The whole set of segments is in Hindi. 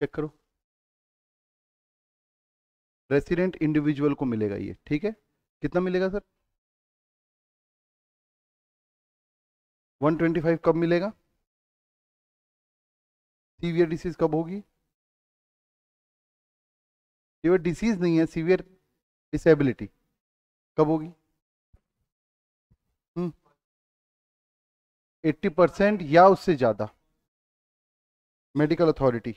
चेक करो रेसिडेंट इंडिविजुअल को मिलेगा ये ठीक है कितना मिलेगा सर 125 कब मिलेगा सीवियर डिसीज कब होगी सीवियर डिसीज नहीं है सीवियर डिसेबिलिटी कब होगी एट्टी हम्म। परसेंट या उससे ज़्यादा मेडिकल अथॉरिटी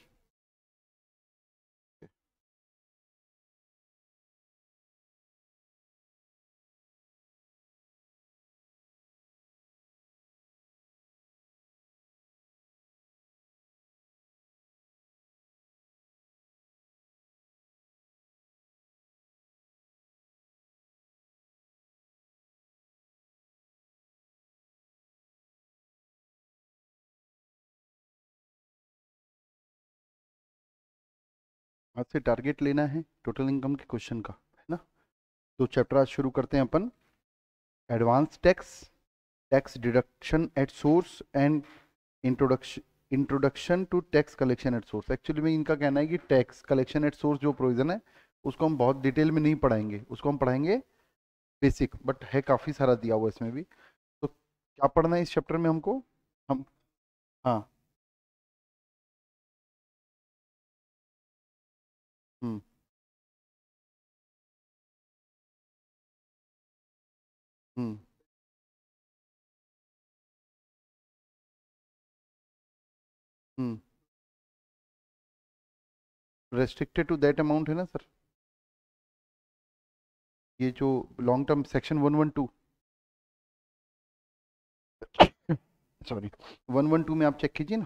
आज से टारगेट लेना है टोटल इनकम के क्वेश्चन का है ना तो चैप्टर आज शुरू करते हैं अपन advance tax tax deduction at source and introduction introduction to tax collection at source actually में इनका कहना है कि टैक्स कलेक्शन एट सोर्स जो प्रोविज़न है उसको हम बहुत डिटेल में नहीं पढ़ाएंगे उसको हम पढ़ाएंगे बेसिक बट है काफ़ी सारा दिया हुआ इसमें भी तो क्या पढ़ना है इस चैप्टर में हमको हम हाँ Hmm. हम्म हम्म रेस्ट्रिक्टेड टू दैट अमाउंट है ना सर ये जो long term section one one two sorry one one two में आप चेक कीजिए ना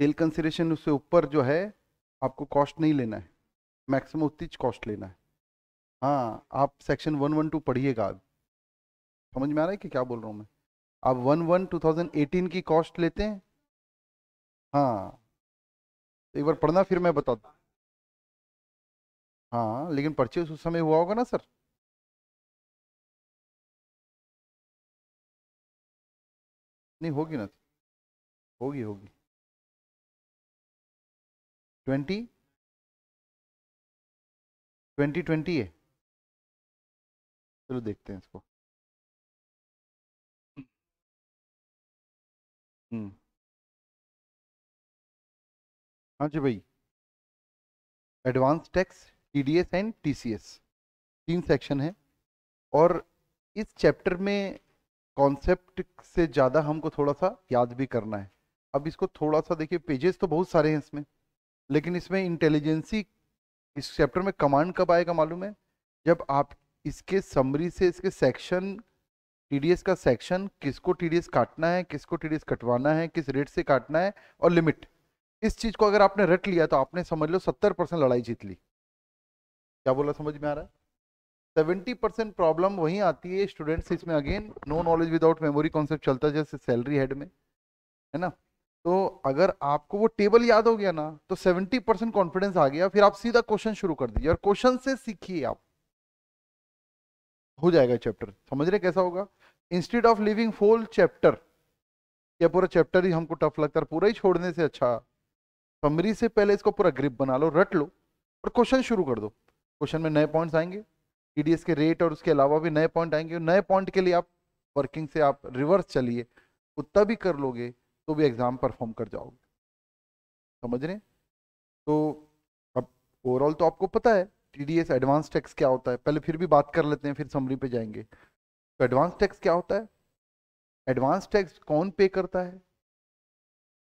सेल कंसिडरेशन उससे ऊपर जो है आपको कॉस्ट नहीं लेना है मैक्सिमम उतनी कॉस्ट लेना है हाँ आप सेक्शन वन वन टू पढ़िएगा समझ में आ रहा है कि क्या बोल रहा हूँ मैं आप one one two thousand eighteen की कॉस्ट लेते हैं हाँ एक बार पढ़ना फिर मैं बता दू हाँ लेकिन पर्चे उस समय हुआ होगा ना सर नहीं होगी ना होगी होगी ट्वेंटी ट्वेंटी ट्वेंटी है चलो देखते हैं इसको हम्म हाँ जी भाई advance tax TDS and TCS तीन सेक्शन है और इस चैप्टर में कॉन्सेप्ट से ज़्यादा हमको थोड़ा सा याद भी करना है अब इसको थोड़ा सा देखिए पेजेस तो बहुत सारे हैं इसमें लेकिन इसमें इंटेलिजेंसी इस चैप्टर में कमांड कब आएगा मालूम है जब आप इसके समरी से इसके सेक्शन टीडीएस का सेक्शन किसको टीडीएस काटना है किसको टीडीएस कटवाना है किस रेट से काटना है और लिमिट इस चीज को अगर आपने रट लिया तो आपने समझ लो सत्तर परसेंट लड़ाई जीत ली क्या बोला समझ में आ रहा है सेवेंटी परसेंट प्रॉब्लम वहीं आती है स्टूडेंट्स इसमें again no knowledge without memory concept चलता है जैसे सैलरी हेड में है ना तो अगर आपको वो टेबल याद हो गया ना तो 70 परसेंट कॉन्फिडेंस आ गया फिर आप सीधा क्वेश्चन शुरू कर दीजिए और क्वेश्चन से सीखिए आप हो जाएगा चैप्टर समझ रहे कैसा होगा instead of living full chapter या पूरा चैप्टर ही हमको टफ लगता है पूरा ही छोड़ने से अच्छा समरी से पहले इसको पूरा ग्रिप बना लो रट लो और क्वेश्चन शुरू कर दो क्वेश्चन में नए पॉइंट्स आएंगे टीडीएस के रेट और उसके अलावा भी नए पॉइंट आएंगे नए पॉइंट के लिए आप वर्किंग से आप रिवर्स चलिए उतना भी कर लोगे तो भी एग्ज़ाम परफॉर्म कर जाओगे समझ रहे हैं तो अब ओवरऑल तो आपको पता है टीडीएस एडवांस टैक्स क्या होता है पहले फिर भी बात कर लेते हैं फिर समरी पे जाएंगे तो एडवांस टैक्स क्या होता है एडवांस टैक्स कौन पे करता है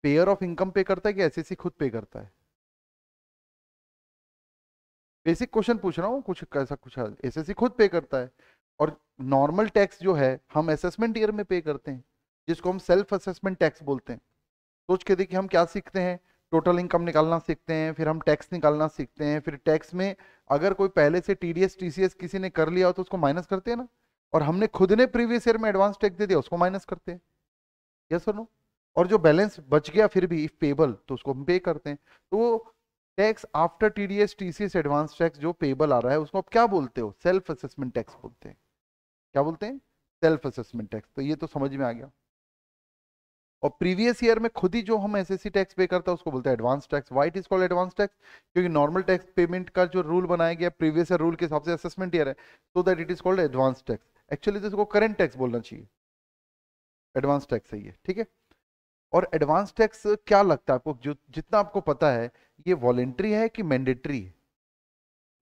पेयर ऑफ इनकम पे करता है कि एसएससी खुद पे करता है बेसिक क्वेश्चन पूछ रहा हूँ कुछ कैसा कुछ एस खुद पे करता है और नॉर्मल टैक्स जो है हम असेसमेंट ईयर में पे करते हैं जिसको हम सेल्फ असेसमेंट टैक्स बोलते हैं सोच के देखिए हम क्या सीखते हैं टोटल इनकम निकालना सीखते हैं फिर हम टैक्स निकालना सीखते हैं फिर टैक्स में अगर कोई पहले से टी डी किसी ने कर लिया हो तो उसको माइनस करते हैं ना और हमने खुद ने प्रीवियस ईयर में एडवांस टैक्स दे दिया उसको माइनस करते हैं यस सर नो और जो बैलेंस बच गया फिर भी इफ पेबल तो उसको हम पे करते हैं तो tax after T D S T C S advance tax जो पेबल आ रहा है उसको आप क्या बोलते हो सेल्फ असेसमेंट टैक्स बोलते हैं क्या बोलते हैं सेल्फ असेसमेंट टैक्स तो ये तो समझ में आ गया और प्रीवियस ईयर में खुद ही जो हम सी टैक्स पे करता है उसको बोलते हैं advance tax why it is called advance tax क्योंकि नॉर्मल टैक्स पेमेंट का जो रूल बनाया गया प्रीवियस ईयर रूल के हिसाब से असेसमेंट ईयर है so that it is called advance tax actually इसको करेंट टैक्स बोलना चाहिए एडवांस टैक्स है ये ठीक है और एडवांस टैक्स क्या लगता है आपको जो जितना आपको पता है ये वॉलेंट्री है कि मैंडेटरी है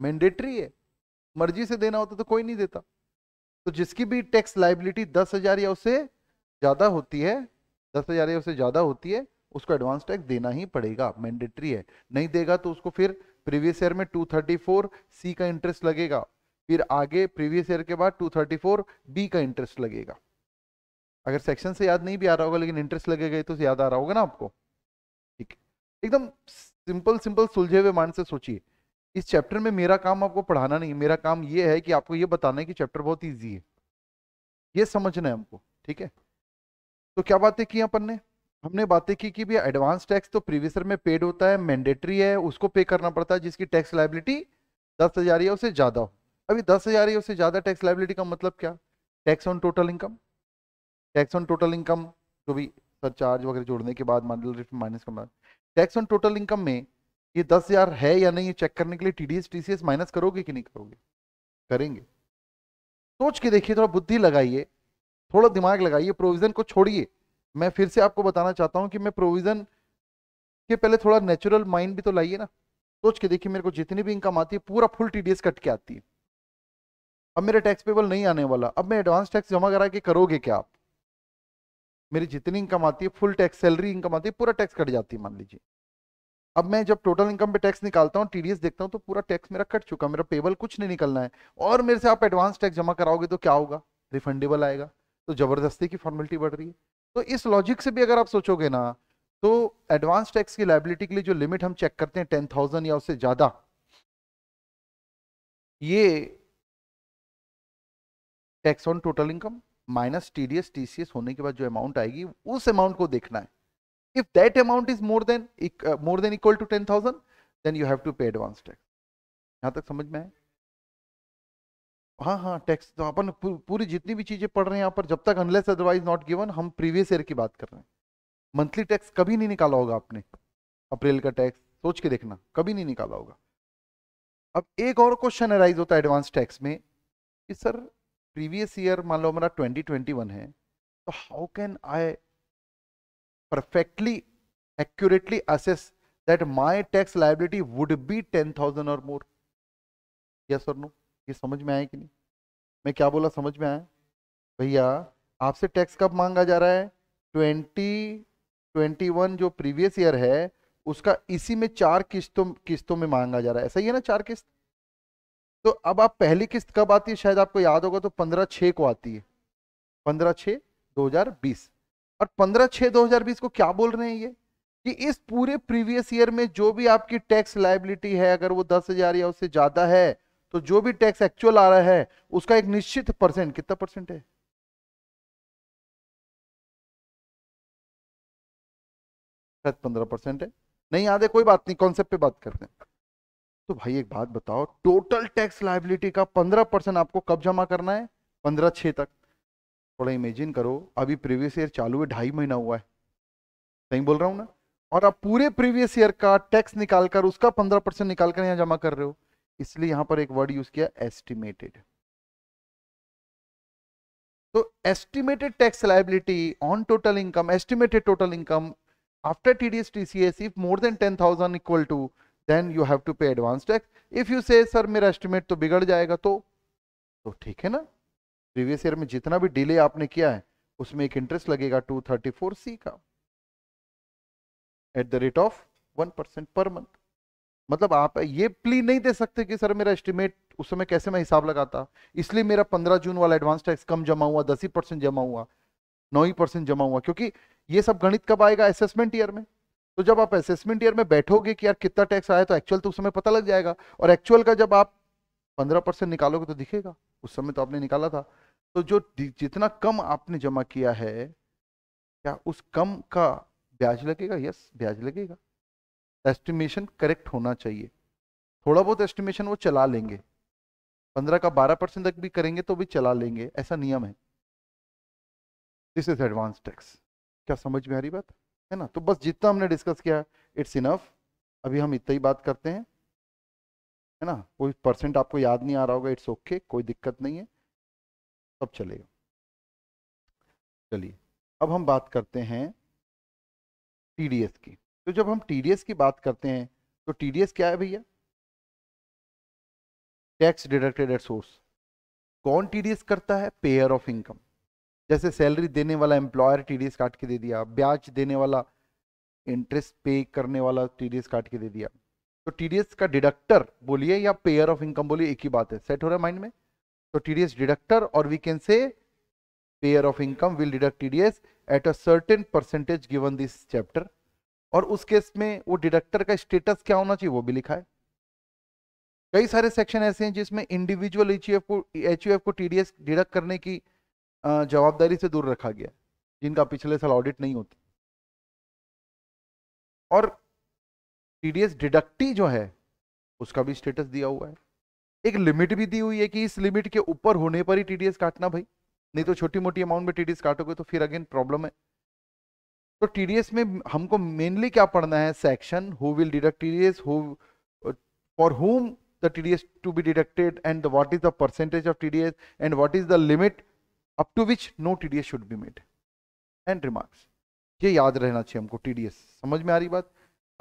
मैंडेटरी है मर्जी से देना होता तो कोई नहीं देता तो जिसकी भी टैक्स लाइबिलिटी दस हजार या उससे ज्यादा होती है दस हजार या उससे ज़्यादा होती है उसको एडवांस टैक्स देना ही पड़ेगा मैंडेटरी है नहीं देगा तो उसको फिर प्रीवियस ईयर में 234 सी का इंटरेस्ट लगेगा फिर आगे प्रीवियस ईयर के बाद 234 बी का इंटरेस्ट लगेगा अगर सेक्शन से याद नहीं भी आ रहा होगा लेकिन इंटरेस्ट लगेगा तो याद आ रहा होगा ना आपको ठीक एकदम सिंपल सिंपल सुलझे हुए मान से सोचिए इस चैप्टर में मेरा काम आपको पढ़ाना नहीं मेरा काम ये है कि आपको ये बताना है कि चैप्टर बहुत ईजी है ये समझना है हमको ठीक है तो क्या बातें की अपन ने हमने बातें की कि भी एडवांस टैक्स तो प्रीवियसर में पेड होता है मैंडेटरी है उसको पे करना पड़ता है जिसकी टैक्स लाइबिलिटी दस हज़ार या उससे ज़्यादा हो अभी दस हज़ार या उससे ज़्यादा टैक्स लाइबिलिटी का मतलब क्या tax on total income tax on total income जो भी सर चार्ज वगैरह जोड़ने के बाद मान माइनस करना टैक्स ऑन टोटल इनकम में ये दस हज़ार है या नहीं ये चेक करने के लिए T D S T C S minus करोगे कि नहीं करोगे करेंगे सोच के देखिए थोड़ा बुद्धि लगाइए थोड़ा दिमाग लगाइए प्रोविजन को छोड़िए मैं फिर से आपको बताना चाहता हूँ कि मैं प्रोविजन के पहले थोड़ा नेचुरल माइंड भी तो लाइए ना सोच के देखिए मेरे को जितनी भी इनकम आती है पूरा फुल टीडीएस कट के आती है अब मेरा टैक्स पेबल नहीं आने वाला अब मैं एडवांस टैक्स जमा करा के करोगे क्या आप मेरी जितनी इनकम आती है फुल टैक्स सैलरी इनकम आती है पूरा टैक्स कट जाती है मान लीजिए अब मैं जब टोटल इनकम पे टैक्स निकालता हूँ टीडीएस देखता हूँ तो पूरा टैक्स मेरा कट चुका मेरा पेबल कुछ नहीं निकलना है और मेरे से आप एडवांस टैक्स जमा कराओगे तो क्या होगा रिफंडेबल आएगा तो ज़बरदस्ती की फॉर्मेलिटी बढ़ रही है तो इस लॉजिक से भी अगर आप सोचोगे ना तो एडवांस टैक्स की लाइबिलिटी के लिए जो लिमिट हम चेक करते हैं टेन थाउजेंड या उससे ज़्यादा ये tax on total income minus TDS TCS होने के बाद जो अमाउंट आएगी उस अमाउंट को देखना है if that amount is more than more than equal to ten thousand then you have to pay advance tax यहां तक समझ में आए हाँ हाँ टैक्स तो अपन पूरी जितनी भी चीजें पढ़ रहे हैं यहाँ पर जब तक अनलेस अदरवाइज नॉट गिवन हम प्रीवियस ईयर की बात कर रहे हैं मंथली टैक्स कभी नहीं निकाला होगा आपने अप्रैल का टैक्स सोच के देखना कभी नहीं निकाला होगा अब एक और क्वेश्चन अराइज होता है एडवांस टैक्स में कि सर प्रीवियस ईयर मान लो हमारा वन है तो how can I perfectly accurately assess that my tax liability would be thousand और मोर यस और नो ये समझ में आया कि नहीं मैं क्या बोला समझ में आया भैया आपसे टैक्स कब मांगा जा रहा है ट्वेंटी ट्वेंटी वन जो प्रीवियस ईयर है उसका इसी में चार किस्तों किस्तों में मांगा जा रहा है सही है ना चार किस्त तो अब आप पहली किस्त कब आती है शायद आपको याद होगा तो पंद्रह छः को आती है पंद्रह छः दो हजार बीस और पंद्रह छः दो हजार बीस को क्या बोल रहे हैं ये कि इस पूरे प्रीवियस ईयर में जो भी आपकी टैक्स लाइबिलिटी है अगर वो दस हजार या उससे ज़्यादा है तो जो भी टैक्स एक्चुअल आ रहा है उसका एक निश्चित परसेंट कितना परसेंट है शायद पंद्रह परसेंट है नहीं याद है कोई बात नहीं कॉन्सेप्ट पे बात करते हैं तो भाई एक बात बताओ टोटल टैक्स लाइबिलिटी का पंद्रह परसेंट आपको कब जमा करना है पंद्रह छह तक थोड़ा इमेजिन करो अभी प्रीवियस ईयर चालू है ढाई महीना हुआ है सही बोल रहा हूं ना और आप पूरे प्रीवियस ईयर का टैक्स निकालकर उसका पंद्रह परसेंट निकालकर यहां जमा कर रहे हो इसलिए यहां पर एक वर्ड यूज किया एस्टिमेटेड तो estimated tax liability on total income estimated total income after TDS TCS if more than ten thousand equal to then you have to pay advance tax if you say sir मेरा एस्टिमेट तो बिगड़ जाएगा तो तो ठीक है ना प्रीवियस ईयर में जितना भी डिले आपने किया है उसमें एक इंटरेस्ट लगेगा टू थर्टी फोर सी का at the rate of one percent per month मतलब आप ये प्ली नहीं दे सकते कि सर मेरा एस्टिमेट उस समय कैसे मैं हिसाब लगाता इसलिए मेरा पंद्रह जून वाला एडवांस टैक्स कम जमा हुआ दस ही परसेंट जमा हुआ नौ ही परसेंट जमा हुआ क्योंकि ये सब गणित कब आएगा असेसमेंट ईयर में तो जब आप असेसमेंट ईयर में बैठोगे कि यार कितना टैक्स आया तो एक्चुअल तो उस समय पता लग जाएगा और एक्चुअल का जब आप पंद्रह परसेंट निकालोगे तो दिखेगा उस समय तो आपने निकाला था तो जो जितना कम आपने जमा किया है क्या उस कम का ब्याज लगेगा यस ब्याज लगेगा एस्टिमेशन करेक्ट होना चाहिए थोड़ा बहुत एस्टिमेशन वो चला लेंगे पंद्रह का बारह परसेंट तक भी करेंगे तो भी चला लेंगे ऐसा नियम है दिस इज एडवांस टैक्स क्या समझ में आ रही बात है ना तो बस जितना हमने डिस्कस किया इट्स इनफ अभी हम इतना ही बात करते हैं है ना कोई परसेंट आपको याद नहीं आ रहा होगा इट्स ओके कोई दिक्कत नहीं है सब चलेगा चलिए अब हम बात करते हैं टी की तो जब हम टी की बात करते हैं तो टीडीएस क्या है भैया टैक्स डिडक्टेड एट सोर्स कौन टीडीएस करता है पेयर ऑफ इनकम जैसे सैलरी देने वाला एम्प्लॉयर टीडीएस काट के दे दिया ब्याज देने वाला इंटरेस्ट पे करने वाला टीडीएस काट के दे दिया तो टीडीएस का डिडक्टर बोलिए या पेयर ऑफ इनकम बोलिए एक ही बात है सेट हो रहा है माइंड में तो टीडीएस डिडक्टर और we can say payer of income will deduct T at a certain percentage given this chapter और उस केस में वो डिडक्टर का स्टेटस क्या होना चाहिए वो भी लिखा है कई सारे सेक्शन ऐसे हैं जिसमें इंडिविजुअल एच को एच को टीडीएस डिडक्ट करने की जवाबदारी से दूर रखा गया जिनका पिछले साल ऑडिट नहीं होता और टीडीएस डिडक्टी जो है उसका भी स्टेटस दिया हुआ है एक लिमिट भी दी हुई है कि इस लिमिट के ऊपर होने पर ही टीडीएस काटना भाई नहीं तो छोटी मोटी अमाउंट में टीडीएस काटोगे तो फिर अगेन प्रॉब्लम है तो टीडीएस में हमको मेनली क्या पढ़ना है section who will deduct TDS who for whom the TDS to be is the percentage of T D S and what is the limit up to which no T D S should be made and remarks ये याद रहना चाहिए हमको एस समझ में आ रही बात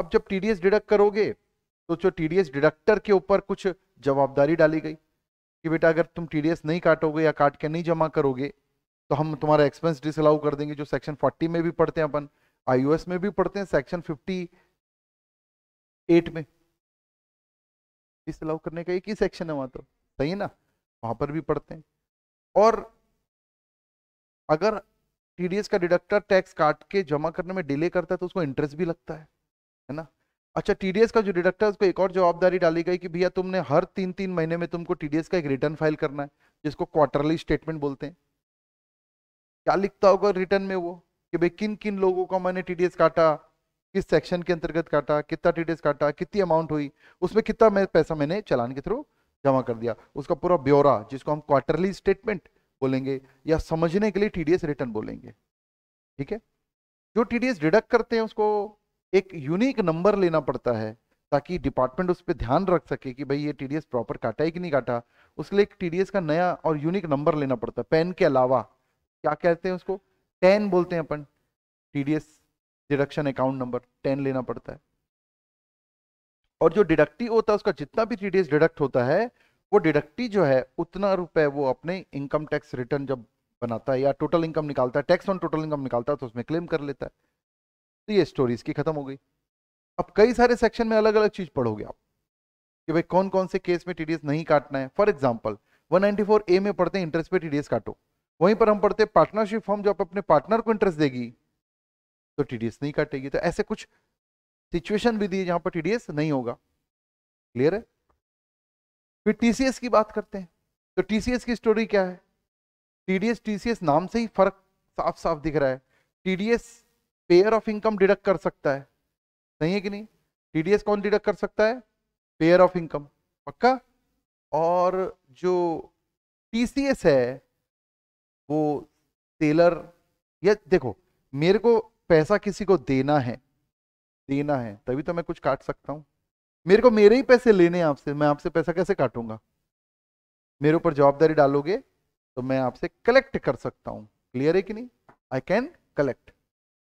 अब जब एस डिडक्ट करोगे तो जो एस डिडक्टर के ऊपर कुछ जवाबदारी डाली गई कि बेटा अगर तुम एस नहीं काटोगे या काट के नहीं जमा करोगे तो हम तुम्हारा एक्सपेंस डिसअलाउ कर देंगे जो सेक्शन 40 में भी पढ़ते हैं अपन आईओएस में भी पढ़ते हैं सेक्शन 58 में डिसअलाउ करने का एक ही सेक्शन है वहां तो सही है ना वहां पर भी पढ़ते हैं और अगर टीडीएस का डिडक्टर टैक्स काट के जमा करने में डिले करता है तो उसको इंटरेस्ट भी लगता है है ना अच्छा टीडीएस का जो डिडक्टर है उसको एक और जवाबदारी डाली गई कि भैया तुमने हर तीन तीन महीने में तुमको टीडीएस का एक रिटर्न फाइल करना है जिसको क्वार्टरली स्टेटमेंट बोलते हैं क्या लिखता होगा रिटर्न में वो कि भाई किन किन लोगों का मैंने टी काटा किस सेक्शन के अंतर्गत काटा कितना टी काटा कितनी अमाउंट हुई उसमें कितना मैं पैसा मैंने चलान के थ्रू जमा कर दिया उसका पूरा ब्यौरा जिसको हम क्वार्टरली स्टेटमेंट बोलेंगे या समझने के लिए टी रिटर्न बोलेंगे ठीक है जो टी डिडक्ट करते हैं उसको एक यूनिक नंबर लेना पड़ता है ताकि डिपार्टमेंट उस पर ध्यान रख सके कि भाई ये टीडीएस प्रॉपर काटा है कि नहीं काटा उसके लिए एक टीडीएस का नया और यूनिक नंबर लेना पड़ता है पेन के अलावा क्या कहते हैं उसको टेन बोलते हैं अपन TDS deduction account number TAN लेना पड़ता है और जो डिडक्टी होता है उसका जितना भी टीडीएस डिडक्ट होता है वो डिडक्टी जो है उतना रुपए वो अपने इनकम टैक्स रिटर्न जब बनाता है या टोटल इनकम निकालता है टैक्स ऑन टोटल इनकम निकालता है तो उसमें क्लेम कर लेता है तो ये स्टोरी इसकी खत्म हो गई अब कई सारे सेक्शन में अलग अलग चीज पढ़ोगे आप कि भाई कौन कौन से केस में टीडीएस नहीं काटना है फॉर एग्जाम्पल 194 ए में पढ़ते हैं इंटरेस्ट पे टीडीएस काटो वहीं पर हम पढ़ते पार्टनरशिप फॉर्म जो आप अपने पार्टनर को इंटरेस्ट देगी तो टीडीएस नहीं काटेगी तो ऐसे कुछ सिचुएशन भी दी जहां पर टीडीएस नहीं होगा क्लियर है फिर टीसीएस की बात करते हैं तो टीसीएस की स्टोरी क्या है टीडीएस टीसीएस नाम से ही फर्क साफ साफ दिख रहा है TDS payer of income deduct कर सकता है नहीं है कि नहीं टीडीएस कौन डिडक्ट कर सकता है पेयर ऑफ इनकम पक्का और जो टीसीएस है वो टेलर ये देखो मेरे को पैसा किसी को देना है देना है तभी तो मैं कुछ काट सकता हूँ मेरे को मेरे ही पैसे लेने हैं आपसे मैं आपसे पैसा कैसे काटूंगा मेरे ऊपर जवाबदारी डालोगे तो मैं आपसे कलेक्ट कर सकता हूँ क्लियर है कि नहीं आई कैन कलेक्ट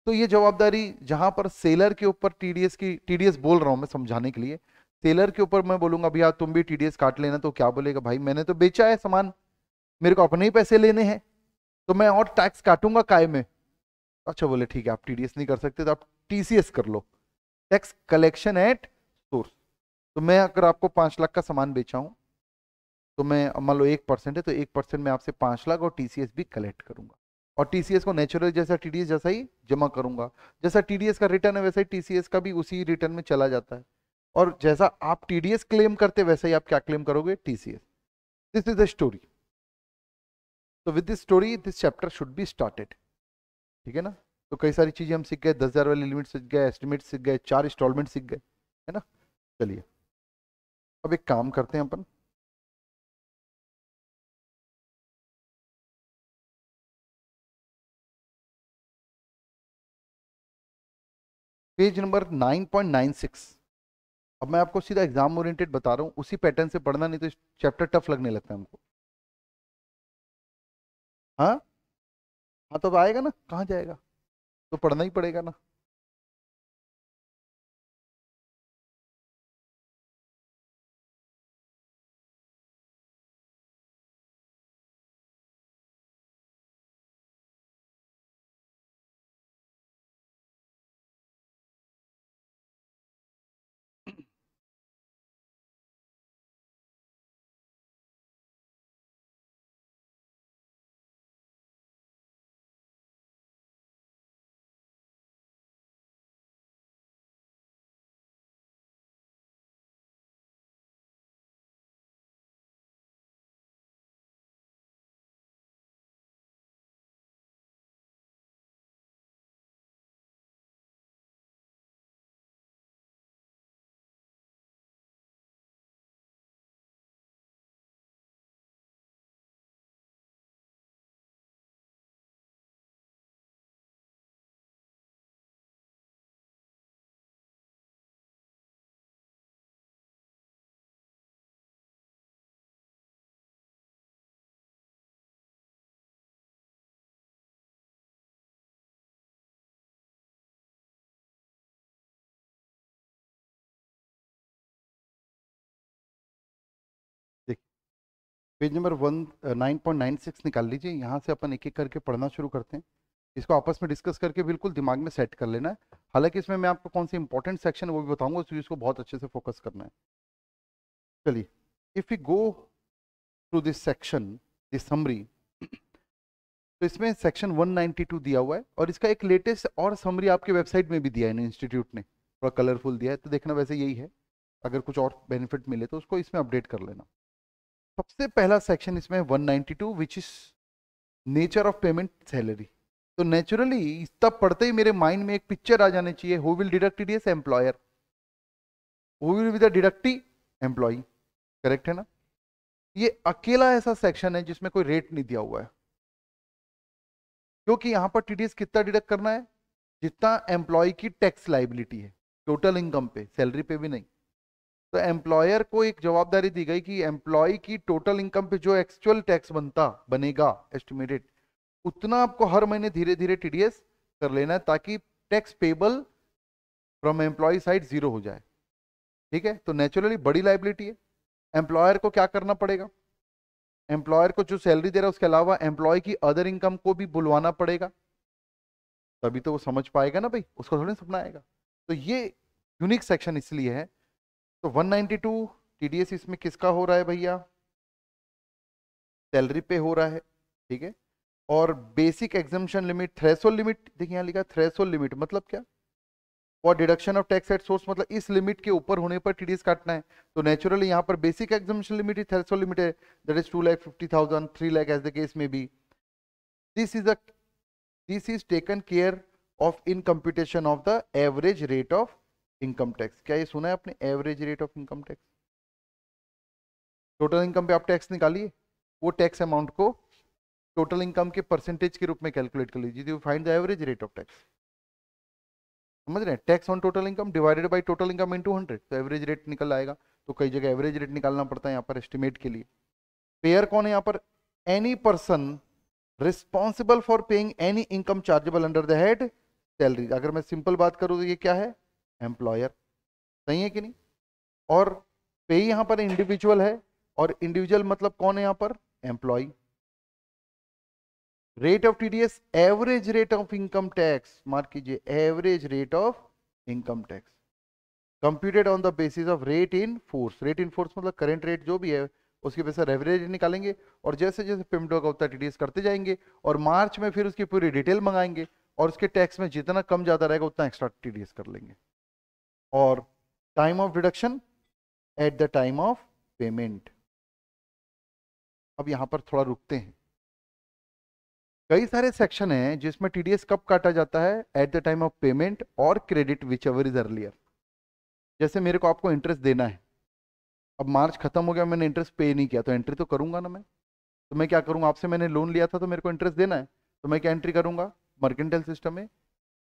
तो ये जवाबदारी जहां पर सेलर के ऊपर टीडीएस की टीडीएस बोल रहा हूं मैं समझाने के लिए सेलर के ऊपर मैं बोलूंगा भैया तुम भी टीडीएस काट लेना तो क्या बोलेगा भाई मैंने तो बेचा है सामान मेरे को अपने ही पैसे लेने हैं तो मैं और टैक्स काटूंगा काय में अच्छा बोले ठीक है आप टीडीएस नहीं कर सकते तो आप टीसीएस कर लो टैक्स कलेक्शन एट सोर्स तो मैं अगर आपको पांच लाख का सामान बेचा हूं तो मैं मान लो एक परसेंट है तो एक परसेंट मैं आपसे पांच लाख और टीसीएस भी कलेक्ट करूंगा और टीसीएस को नेचुरल जैसा टीडीएस जैसा ही जमा करूंगा जैसा टीडीएस का रिटर्न है वैसा ही टीसीएस का भी उसी रिटर्न में चला जाता है और जैसा आप टीडीएस क्लेम करते वैसा ही आप क्या क्लेम करोगे TCS this is the story तो with this story this chapter should be started ठीक है ना तो कई सारी चीज़ें हम सीख गए दस हज़ार वाले लिमिट सीख गए एस्टिमेट सीख गए चार इंस्टॉलमेंट सीख गए है ना चलिए अब एक काम करते हैं अपन पेज नंबर 9.96 अब मैं आपको सीधा एग्जाम ओरिएंटेड बता रहा हूँ उसी पैटर्न से पढ़ना नहीं तो चैप्टर टफ लगने लगता है हमको हाँ हाँ तो आएगा ना कहाँ जाएगा तो पढ़ना ही पड़ेगा ना page number one nine point nine six निकाल लीजिए यहाँ से अपन एक एक करके पढ़ना शुरू करते हैं इसको आपस में डिस्कस करके बिल्कुल दिमाग में सेट कर लेना है हालांकि इसमें मैं आपको कौन से इंपॉर्टेंट सेक्शन है वो भी बताऊंगा उस चीज़ को बहुत अच्छे से फोकस करना है चलिए if you go to this section this summary तो इसमें सेक्शन 192 दिया हुआ है और इसका एक लेटेस्ट और समरी आपके वेबसाइट में भी दिया है इंस्टीट्यूट ने थोड़ा कलरफुल दिया है तो देखना वैसे यही है अगर कुछ और बेनिफिट मिले तो उसको इसमें अपडेट कर लेना सबसे पहला सेक्शन इसमें 192 which is nature of payment salary तो नेचुरली तब पढ़ते ही मेरे माइंड में एक पिक्चर आ जाने चाहिए who will deduct it employer who will be the deductee employee correct है ना ये अकेला ऐसा सेक्शन है जिसमें कोई रेट नहीं दिया हुआ है क्योंकि यहां पर टीडीएस कितना डिडक्ट करना है जितना एम्प्लॉय की टैक्स लाइबिलिटी है टोटल इनकम पे सैलरी पे भी नहीं तो एम्प्लॉयर को एक जवाबदारी दी गई कि एम्प्लॉय की टोटल इनकम पे जो एक्चुअल टैक्स बनता बनेगा एस्टिमेटेड उतना आपको हर महीने धीरे धीरे टीडीएस कर लेना है ताकि tax payable from employee side zero हो जाए ठीक है तो नेचुरली बड़ी लाइबिलिटी है एम्प्लॉयर को क्या करना पड़ेगा एम्प्लॉयर को जो सैलरी दे रहा है उसके अलावा एम्प्लॉय की अदर इनकम को भी बुलवाना पड़ेगा तभी तो वो समझ पाएगा ना भाई उसको थोड़ी सपना आएगा तो ये यूनिक सेक्शन इसलिए है तो 192 टीडीएस इसमें किसका हो रहा है भैया सैलरी पे हो रहा है ठीक है और basic exemption limit threshold limit देखिए यहाँ लिखा थ्रेसोल लिमिट मतलब क्या और deduction of tax at source मतलब इस लिमिट के ऊपर होने पर टीडीएस काटना है तो नेचुरली यहाँ पर बेसिक एग्जामेशन लिमिट ही थ्रेसोल लिमिट है that is two lakh fifty thousand three lakh as the case may be this is a this is taken care of in computation of the average rate of income tax क्या ये सुना है आपने average rate of income tax total income पे आप टैक्स निकालिए वो टैक्स अमाउंट को टोटल इनकम के परसेंटेज के रूप में कैलकुलेट कर लीजिए you find the average rate of tax समझ रहे हैं tax on total income divided by total income into hundred तो एवरेज रेट निकल आएगा तो कई जगह एवरेज रेट निकालना पड़ता है यहाँ पर एस्टिमेट के लिए पेयर कौन है यहाँ पर any person responsible for paying any income chargeable under the head salary अगर मैं सिंपल बात करूँ तो ये क्या है एम्प्लॉयर सही है कि नहीं और पे यहाँ पर इंडिविजुअल है और इंडिविजुअल मतलब कौन है यहाँ पर employee rate of TDS average rate of income tax mark कीजिए average rate of income tax computed on the basis of rate in force rate in force मतलब करेंट रेट जो भी है उसके पैसा एवरेज निकालेंगे और जैसे जैसे पेमेंट का उतना टीडीएस करते जाएंगे और मार्च में फिर उसकी पूरी डिटेल मंगाएंगे और उसके टैक्स में जितना कम ज़्यादा रहेगा उतना एक्स्ट्रा टीडीएस कर लेंगे और time of deduction at the time of payment अब यहां पर थोड़ा रुकते हैं कई सारे सेक्शन हैं जिसमें टीडीएस कब काटा जाता है at the time of payment और credit whichever is earlier जैसे मेरे को आपको इंटरेस्ट देना है अब मार्च खत्म हो गया मैंने इंटरेस्ट पे नहीं किया तो एंट्री तो करूंगा ना मैं तो मैं क्या करूंगा आपसे मैंने लोन लिया था तो मेरे को इंटरेस्ट देना है तो मैं क्या एंट्री करूंगा मर्केंटल सिस्टम में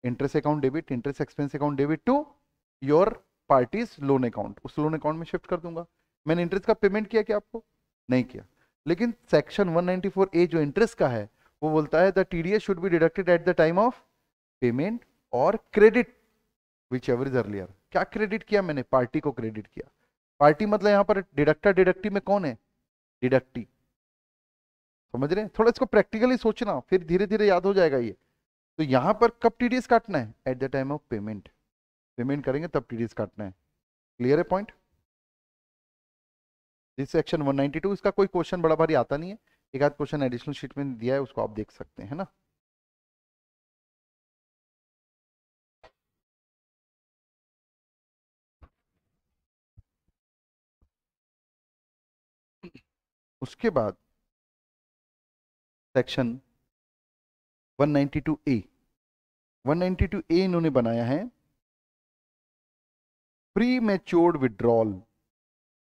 interest account debit interest expense account debit to your parties loan account उस लोन अकाउंट में शिफ्ट कर दूंगा मैंने इंटरेस्ट का पेमेंट किया क्या आपको नहीं किया लेकिन सेक्शन 194 ए जो इंटरेस्ट का है वो बोलता है the TDS should be deducted at the time of payment और credit whichever is earlier क्या क्रेडिट किया मैंने पार्टी को क्रेडिट किया पार्टी मतलब यहाँ पर डिडक्टर डिडक्टी में कौन है डिडक्टी समझ रहे हैं थोड़ा इसको प्रैक्टिकली सोचना फिर धीरे धीरे याद हो जाएगा ये तो यहाँ पर कब टीडीएस काटना है at the time of payment remain करेंगे तब टीडीएस काटना है क्लियर है पॉइंट जिस सेक्शन 192 इसका कोई क्वेश्चन बड़ा भारी आता नहीं है एक आध क्वेश्चन एडिशनल शीट में दिया है उसको आप देख सकते हैं ना उसके बाद सेक्शन 192 ए 192 ए इन्होंने बनाया है premature withdrawal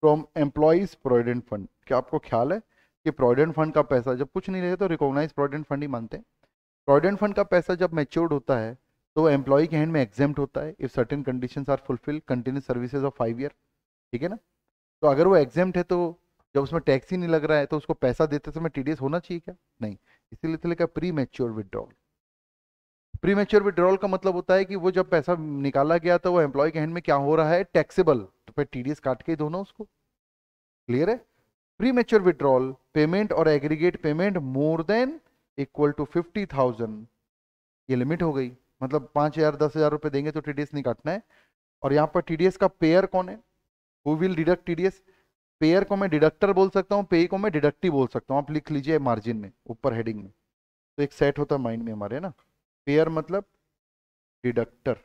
from employees provident fund क्या आपको ख्याल है कि प्रोविडेंट फंड का पैसा जब कुछ नहीं रहे तो रिकॉग्नाइज प्रोविडेंट फंड ही मानते हैं प्रोविडेंट फंड का पैसा जब मेच्योर्ड होता है तो एम्प्लॉय के हैंड में एग्जेम्ट होता है if certain condition are fulfil continue services of five year ठीक है ना तो अगर वो एग्जेम्ट है तो जब उसमें टैक्स ही नहीं लग रहा है तो उसको पैसा देते समय टी होना चाहिए क्या नहीं इसीलिए premature withdrawal premature withdrawal का मतलब होता है कि वो जब पैसा निकाला गया था वो एम्प्लॉय के हैंड में क्या हो रहा है टैक्सेबल तो फिर टीडीएस काट के दो ना उसको क्लियर है प्रीमेच्योर विड्रॉल पेमेंट और aggregate payment more than equal to fifty thousand ये लिमिट हो गई मतलब पांच हजार दस हजार रुपए देंगे तो टीडीएस नहीं काटना है और यहाँ पर टीडीएस का पेयर कौन है who will deduct TDS payer को मैं डिडक्टर बोल सकता हूँ पे को मैं डिडक्टिव बोल सकता हूँ आप लिख लीजिए मार्जिन में ऊपर हेडिंग में तो एक सेट होता है माइंड में हमारे ना पेयर मतलब डिडक्टर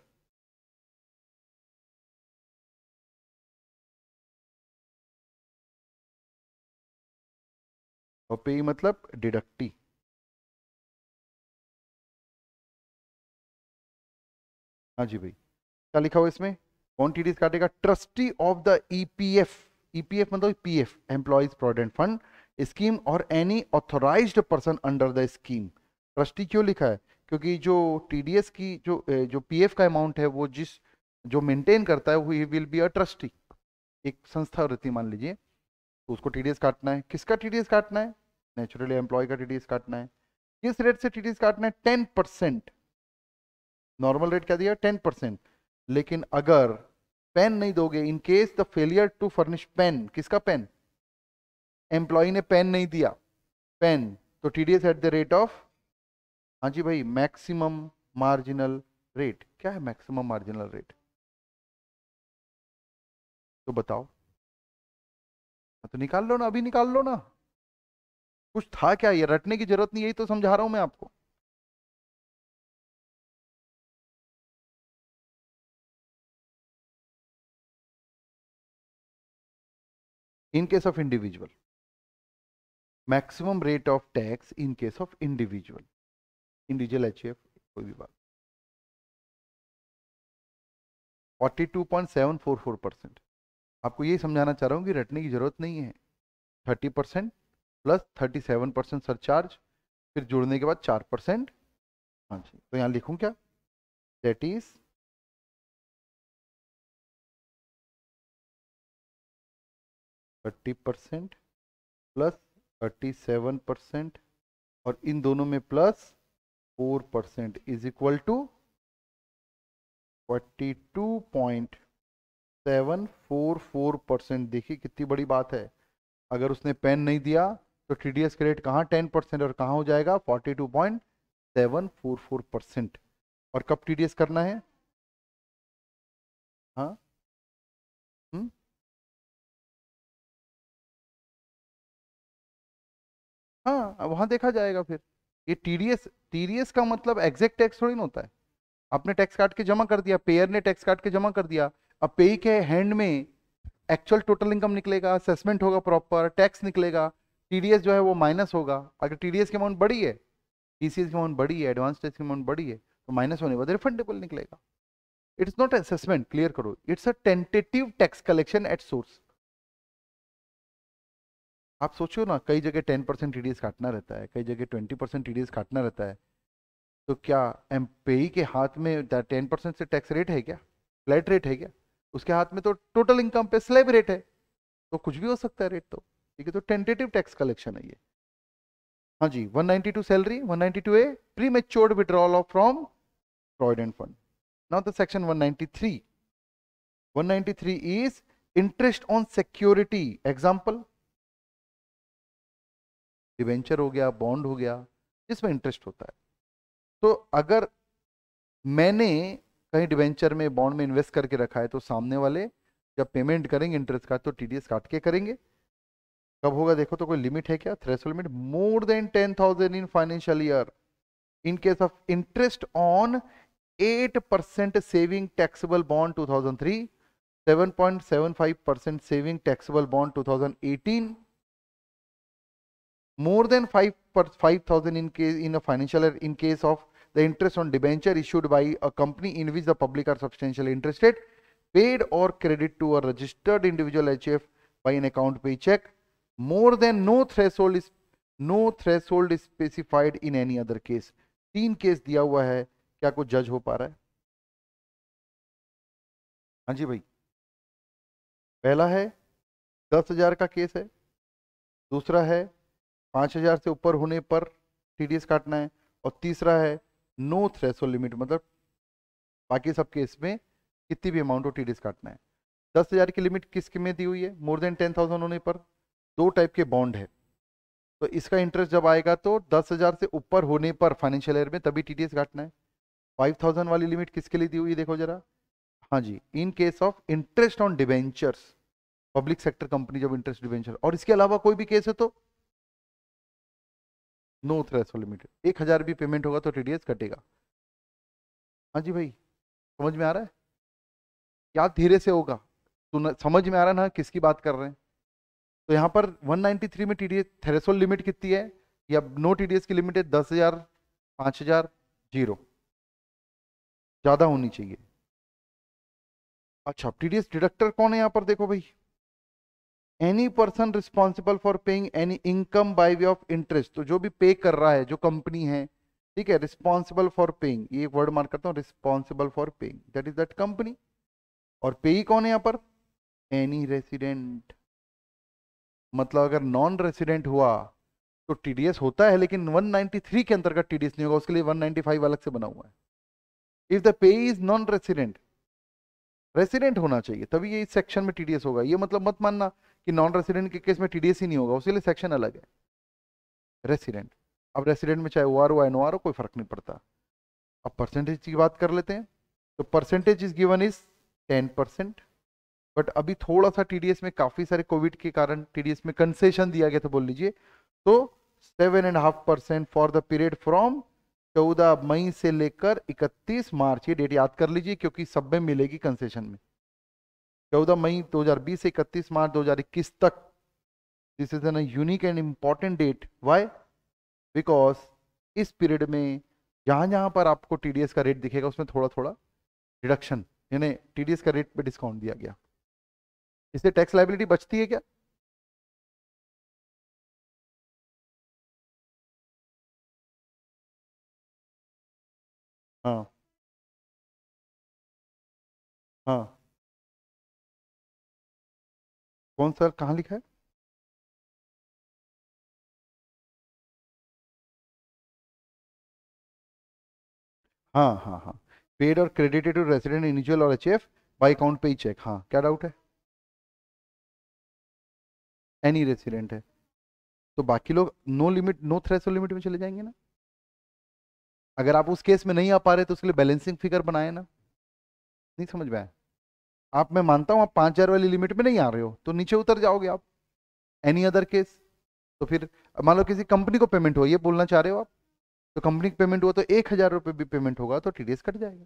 और पे मतलब डिडक्टी हाँ जी भाई क्या लिखा हुआ इसमें क्वांटिटीज काटेगा trustee of the EPF EPF मतलब PF employees provident fund scheme और any authorised person under the scheme trustee क्यों लिखा है क्योंकि जो टी की जो जो पी का अमाउंट है वो जिस जो मेंटेन करता है वो विल बी अ ट्रस्टी एक संस्था वृत्ति मान लीजिए तो उसको टी काटना है किसका टी काटना है नेचुरली एम्प्लॉय का टी काटना है किस रेट से टी काटना है टेन परसेंट नॉर्मल रेट क्या दिया टेन परसेंट लेकिन अगर पेन नहीं दोगे in case the failure to furnish PAN किसका पेन एम्प्लॉय ने पेन नहीं दिया पेन तो T at the rate of हाँ जी भाई मैक्सिमम मार्जिनल रेट क्या है मैक्सिमम मार्जिनल रेट तो बताओ तो निकाल लो ना अभी निकाल लो ना कुछ था क्या ये रटने की जरूरत नहीं यही तो समझा रहा हूं मैं आपको in case of individual maximum rate of tax in case of individual individual H कोई भी बात forty two point seven four four percent आपको ये समझाना चाह रहा हूँ कि रटने की ज़रूरत नहीं है thirty percent plus thirty seven percent surcharge फिर जोड़ने के बाद चार परसेंट हाँ जी तो यहाँ लिखूँ क्या that is thirty percent plus thirty seven percent और इन दोनों में plus four percent is equal to forty two point seven four four percent देखिए कितनी बड़ी बात है अगर उसने पेन नहीं दिया तो टी डी एस का रेट कहाँ टेन परसेंट और कहाँ हो जाएगा forty two point seven four four percent और कब टी डी एस करना है हाँ हम्म? हाँ वहाँ देखा जाएगा फिर ये टी डी एस टीडीएस का मतलब एग्जैक्ट टैक्स थोड़ी ना होता है आपने टैक्स काट के जमा कर दिया पेयर ने टैक्स काट के जमा कर दिया अब पे के हैंड में एक्चुअल टोटल इनकम निकलेगा असेसमेंट होगा प्रॉपर टैक्स निकलेगा टीडीएस जो है वो माइनस होगा अगर टीडीएस की अमाउंट बड़ी है टीसीएस की अमाउंट बड़ी है एडवांस टैक्स की अमाउंट बड़ी है तो माइनस होने के बाद रिफंडेबल निकलेगा इट्स नॉट असेसमेंट क्लियर करो it's a tentative tax collection at source आप सोचो ना कई जगह ten percent T D S काटना रहता है कई जगह twenty percent T D S काटना रहता है तो क्या एम्पेई के हाथ में टेन परसेंट से टैक्स रेट है क्या फ्लैट रेट है क्या उसके हाथ में तो टोटल इनकम पे स्लैब रेट है तो कुछ भी हो सकता है रेट तो ठीक है तो टेंटेटिव टैक्स कलेक्शन है ये हाँ जी 192 salary 192 A premature withdrawal of from provident fund now the section 193 193 is interest on security example debenture हो गया बॉन्ड हो गया जिसमें इंटरेस्ट होता है तो अगर मैंने कहीं डिवेंचर में बॉन्ड में इन्वेस्ट करके रखा है तो सामने वाले जब पेमेंट करेंगे इंटरेस्ट का तो टीडीएस काट के करेंगे कब होगा देखो तो कोई लिमिट है क्या threshold limit more than ten thousand in financial year in case of interest on eight percent saving taxable bond two thousand three seven point seven five percent saving taxable bond two thousand eighteen more than 5 per 5000 in case in a financial year in case of the interest on debenture issued by a company in which the public are substantially interested paid or credit to a registered individual hf by an account pay check more than no threshold is no threshold is specified in any other case तीन केस diya hua hai क्या कुछ जज हो पा रहा है हाँ जी भाई पहला है दस हजार का केस है दूसरा है पाँच हज़ार से ऊपर होने पर टी काटना है और तीसरा है नो थ्रेसोल लिमिट मतलब बाकी सब केस में कितनी भी अमाउंट हो टी काटना है दस हज़ार की लिमिट किस में दी हुई है मोर देन टेन थाउजेंड होने पर दो टाइप के बॉन्ड है तो इसका इंटरेस्ट जब आएगा तो दस हज़ार से ऊपर होने पर फाइनेंशियल ईयर में तभी टी काटना है फाइव थाउजेंड वाली लिमिट किसके लिए दी हुई है देखो जरा हाँ जी in case of interest on debentures public sector company जब इंटरेस्ट डिवेंचर और इसके अलावा कोई भी केस है तो नो थ्रेस लिमिटेड एक हज़ार भी पेमेंट होगा तो टी कटेगा हाँ जी भाई समझ में आ रहा है क्या धीरे से होगा तो समझ में आ रहा है ना किसकी बात कर रहे हैं तो यहाँ पर 193 में टी डी थ्रेसोल्ड लिमिट कितनी है या नो टी की लिमिट है दस हज़ार पाँच हज़ार जीरो ज़्यादा होनी चाहिए अच्छा टी डिडक्टर कौन है यहाँ पर देखो भाई any person responsible for paying any income by way of interest तो जो भी पे कर रहा है जो कंपनी है ठीक है रिस्पॉन्सिबल फॉर पेइंग ये वर्ड मार्क करता हूँ responsible for paying that is that company और पे ही कौन है यहाँ पर एनी रेसिडेंट मतलब अगर नॉन रेसिडेंट हुआ तो टीडीएस होता है लेकिन 193 के अंतर्गत टीडीएस नहीं होगा उसके लिए 195 अलग से बना हुआ है if the payee is non resident resident होना चाहिए तभी ये इस सेक्शन में टीडीएस होगा ये मतलब मत मानना कि नॉन रेसिडेंट के केस में टीडीएस ही नहीं होगा उसके लिए सेक्शन अलग है रेसिडेंट अब रेसिडेंट में चाहे ओ आर हो एन ओ आर हो कोई फर्क नहीं पड़ता अब परसेंटेज की बात कर लेते हैं तो percentage is given is ten percent but अभी थोड़ा सा टीडीएस में काफ़ी सारे कोविड के कारण टीडीएस में कंसेशन दिया गया था बोल लीजिए तो seven and half percent for the period from चौदह मई से लेकर इकतीस मार्च ये डेट याद कर लीजिए क्योंकि सब में मिलेगी कंसेशन में चौदह मई 2020 से इकतीस मार्च 2021 तक this is an unique and important date why because इस पीरियड में जहाँ जहाँ पर आपको टी का रेट दिखेगा उसमें थोड़ा थोड़ा रिडक्शन यानी टी का रेट पे डिस्काउंट दिया गया इससे टैक्स लाइबिलिटी बचती है क्या हाँ हाँ कौन सा कहाँ लिखा है हाँ हाँ हाँ पेड और क्रेडिटेड टू रेसिडेंट इंडिविजुअल और एच एफ बाई अकाउंट पे ही चेक हाँ क्या डाउट है एनी रेसिडेंट है तो बाकी लोग no limit no threshold limit में चले जाएंगे ना अगर आप उस केस में नहीं आ पा रहे तो उसके लिए बैलेंसिंग फिगर बनाए ना नहीं समझ में आया आप मैं मानता हूं आप पांच हजार वाली लिमिट में नहीं आ रहे हो तो नीचे उतर जाओगे आप एनी अदर केस तो फिर मान लो किसी कंपनी को पेमेंट हो ये बोलना चाह रहे हो आप तो कंपनी को पेमेंट हुआ तो एक हजार रुपये भी पेमेंट होगा तो एस कट जाएगा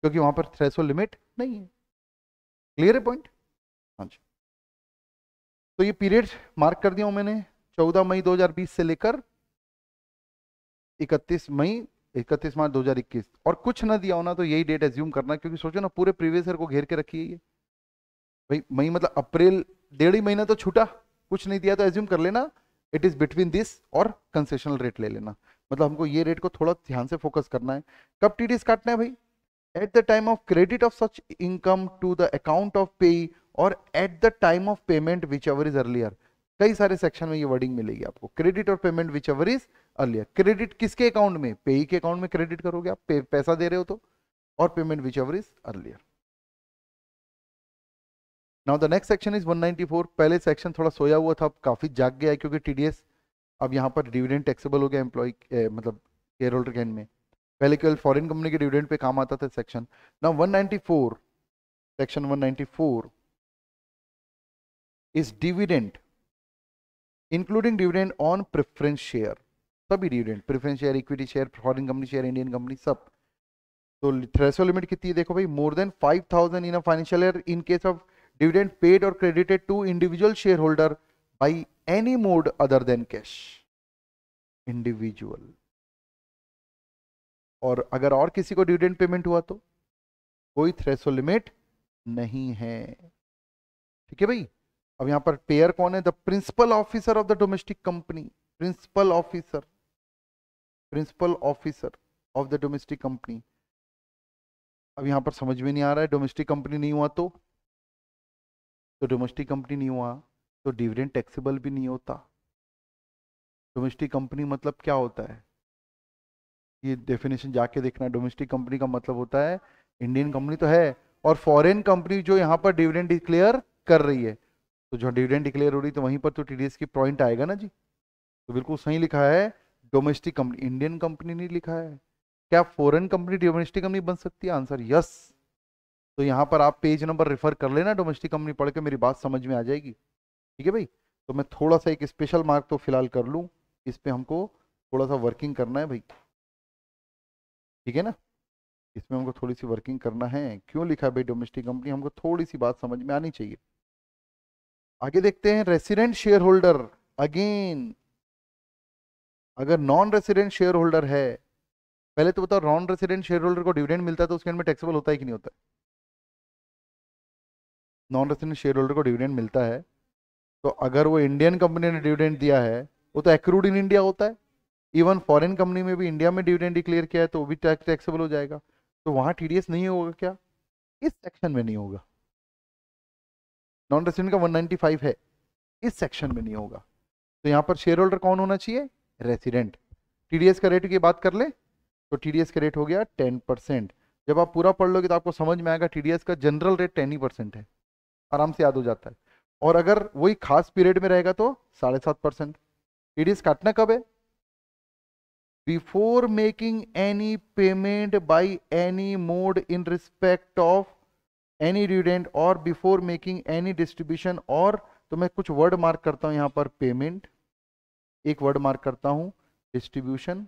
क्योंकि वहां पर थ्रेसो लिमिट नहीं है क्लियर है पॉइंट हाँ जी तो ये पीरियड मार्क कर दिया हूं मैंने 14 मई 2020 से लेकर 31 मई इकतीस मार्च 2021 और कुछ ना दिया होना तो यही डेट एज्यूम करना क्योंकि सोचो ना पूरे प्रीवियस ईयर को घेर के रखी है ये भाई मई मतलब अप्रैल डेढ़ ही महीना तो छूटा कुछ नहीं दिया तो एज्यूम कर लेना इट इज़ बिटवीन दिस और कंसेशनल रेट ले लेना मतलब हमको ये रेट को थोड़ा ध्यान से फोकस करना है कब टी काटना है भाई at the time of credit of such income to the account of payee और at the time of payment whichever is earlier कई सारे सेक्शन में ये वर्डिंग मिलेगी आपको क्रेडिट और payment whichever is earlier credit किसके अकाउंट में पेई के अकाउंट में क्रेडिट करोगे आप पे, पैसा दे रहे हो तो और payment whichever is earlier now the next section is 194 पहले सेक्शन थोड़ा सोया हुआ था अब काफी जाग गया है क्योंकि टीडीएस अब यहां पर डिविडेंड टैक्सेबल हो गया एम्प्लॉय मतलब केयर होल्डर के में पहले केवल फॉरेन कंपनी के डिविडेंड पे काम आता था section now 194 section 194 is dividend including dividend on preference share सभी dividend preference share equity share foreign company share Indian company सब तो थ्रेसो लिमिट कितनी है देखो भाई more than five thousand in a financial year in case of dividend paid और credited to individual share holder by any mode other than cash individual और अगर और किसी को डिविडेंड पेमेंट हुआ तो कोई थ्रेसो लिमिट नहीं है ठीक है भाई अब यहां पर पेयर कौन है the principal officer of the domestic company principal officer principal officer of the domestic company अब यहां पर समझ में नहीं आ रहा है डोमेस्टिक कंपनी नहीं हुआ तो तो डोमेस्टिक कंपनी नहीं हुआ तो डिविडेंड टैक्सेबल भी नहीं होता डोमेस्टिक कंपनी मतलब क्या होता है ये डेफिनेशन जाके देखना डोमेस्टिक कंपनी का मतलब होता है इंडियन कंपनी तो है और फॉरेन कंपनी जो यहां पर डिविडेंड डिक्लेयर कर रही है तो जो डिविडेंड डिक्लेयर हो रही है तो वहीं पर तो टीडीएस की पॉइंट आएगा ना जी तो बिल्कुल सही लिखा है डोमेस्टिक कंपनी इंडियन कंपनी नहीं लिखा है क्या फॉरेन कंपनी डोमेस्टिक कंपनी बन सकती है आंसर यस तो यहाँ पर आप पेज नंबर रेफर कर लेना डोमेस्टिक कंपनी पढ़ के मेरी बात समझ में आ जाएगी ठीक है भाई तो मैं थोड़ा सा एक स्पेशल मार्क तो फिलहाल कर लूँ इस पर हमको थोड़ा सा वर्किंग करना है भाई ठीक है ना इसमें हमको थोड़ी सी वर्किंग करना है क्यों लिखा है भाई डोमेस्टिक कंपनी हमको थोड़ी सी बात समझ में आनी चाहिए आगे देखते हैं रेसिडेंट शेयर होल्डर अगेन अगर नॉन रेसिडेंट शेयर होल्डर है पहले तो बताओ नॉन रेसिडेंट शेयर होल्डर को डिविडेंड मिलता है तो उसके अंदर टैक्सेबल होता है कि नहीं होता नॉन रेसिडेंट शेयर होल्डर को डिविडेंड मिलता है तो अगर वो इंडियन कंपनी ने डिविडेंड दिया है वो तो एक्रूड इन इंडिया होता है इवन फॉरेन कंपनी में भी इंडिया में डिविडेंड डिक्लेयर किया है तो वो भी टैक्स टैक्सेबल हो जाएगा तो वहां टी नहीं होगा क्या इस सेक्शन में नहीं होगा नॉन रेसिडेंट का 195 है इस सेक्शन में नहीं होगा तो यहाँ पर शेयर होल्डर कौन होना चाहिए रेसिडेंट टीडीएस का रेट की बात कर ले तो टीडीएस का रेट हो गया टेन परसेंट जब आप पूरा पढ़ लोगे तो आपको समझ में आएगा टीडीएस का जनरल रेट टेन ही परसेंट है आराम से याद हो जाता है और अगर वही खास पीरियड में रहेगा तो साढ़े सात परसेंट टीडीएस काटना कब है before making any payment by any mode in respect of any dividend और बिफोर मेकिंग एनी डिस्ट्रीब्यूशन और तो मैं कुछ वर्ड मार्क करता हूं यहां पर पेमेंट एक वर्ड मार्क करता हूँ डिस्ट्रीब्यूशन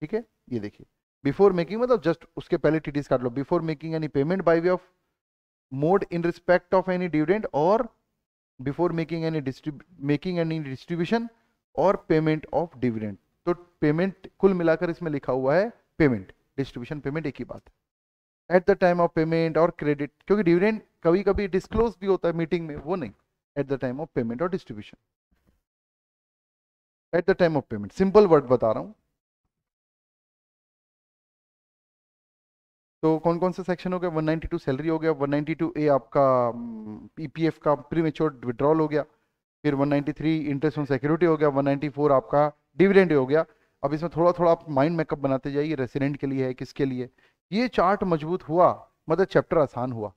ठीक है ये देखिए बिफोर मेकिंग मतलब जस्ट उसके पहले टी काट लो before making any payment by way of mode in respect of any dividend और before making any making any distribution और पेमेंट ऑफ डिविडेंट तो पेमेंट कुल मिलाकर इसमें लिखा हुआ है पेमेंट डिस्ट्रीब्यूशन पेमेंट एक ही बात है at the time of payment और क्रेडिट क्योंकि डिविडेंट कभी कभी डिस्क्लोज भी होता है मीटिंग में वो नहीं at the time of payment और distribution at the time of payment simple word बता रहा हूँ तो कौन कौन से सेक्शन हो गया 192 सैलरी हो गया 192 ए आपका ईपीएफ हम्म, e का प्री मेच्योर विड्रॉल हो गया फिर 193 इंटरेस्ट ऑन सिक्योरिटी हो गया 194 आपका डिविडेंड हो गया अब इसमें थोड़ा थोड़ा आप माइंड मेकअप बनाते जाइए रेसिडेंट के लिए है किसके लिए ये चार्ट मजबूत हुआ मतलब चैप्टर आसान हुआ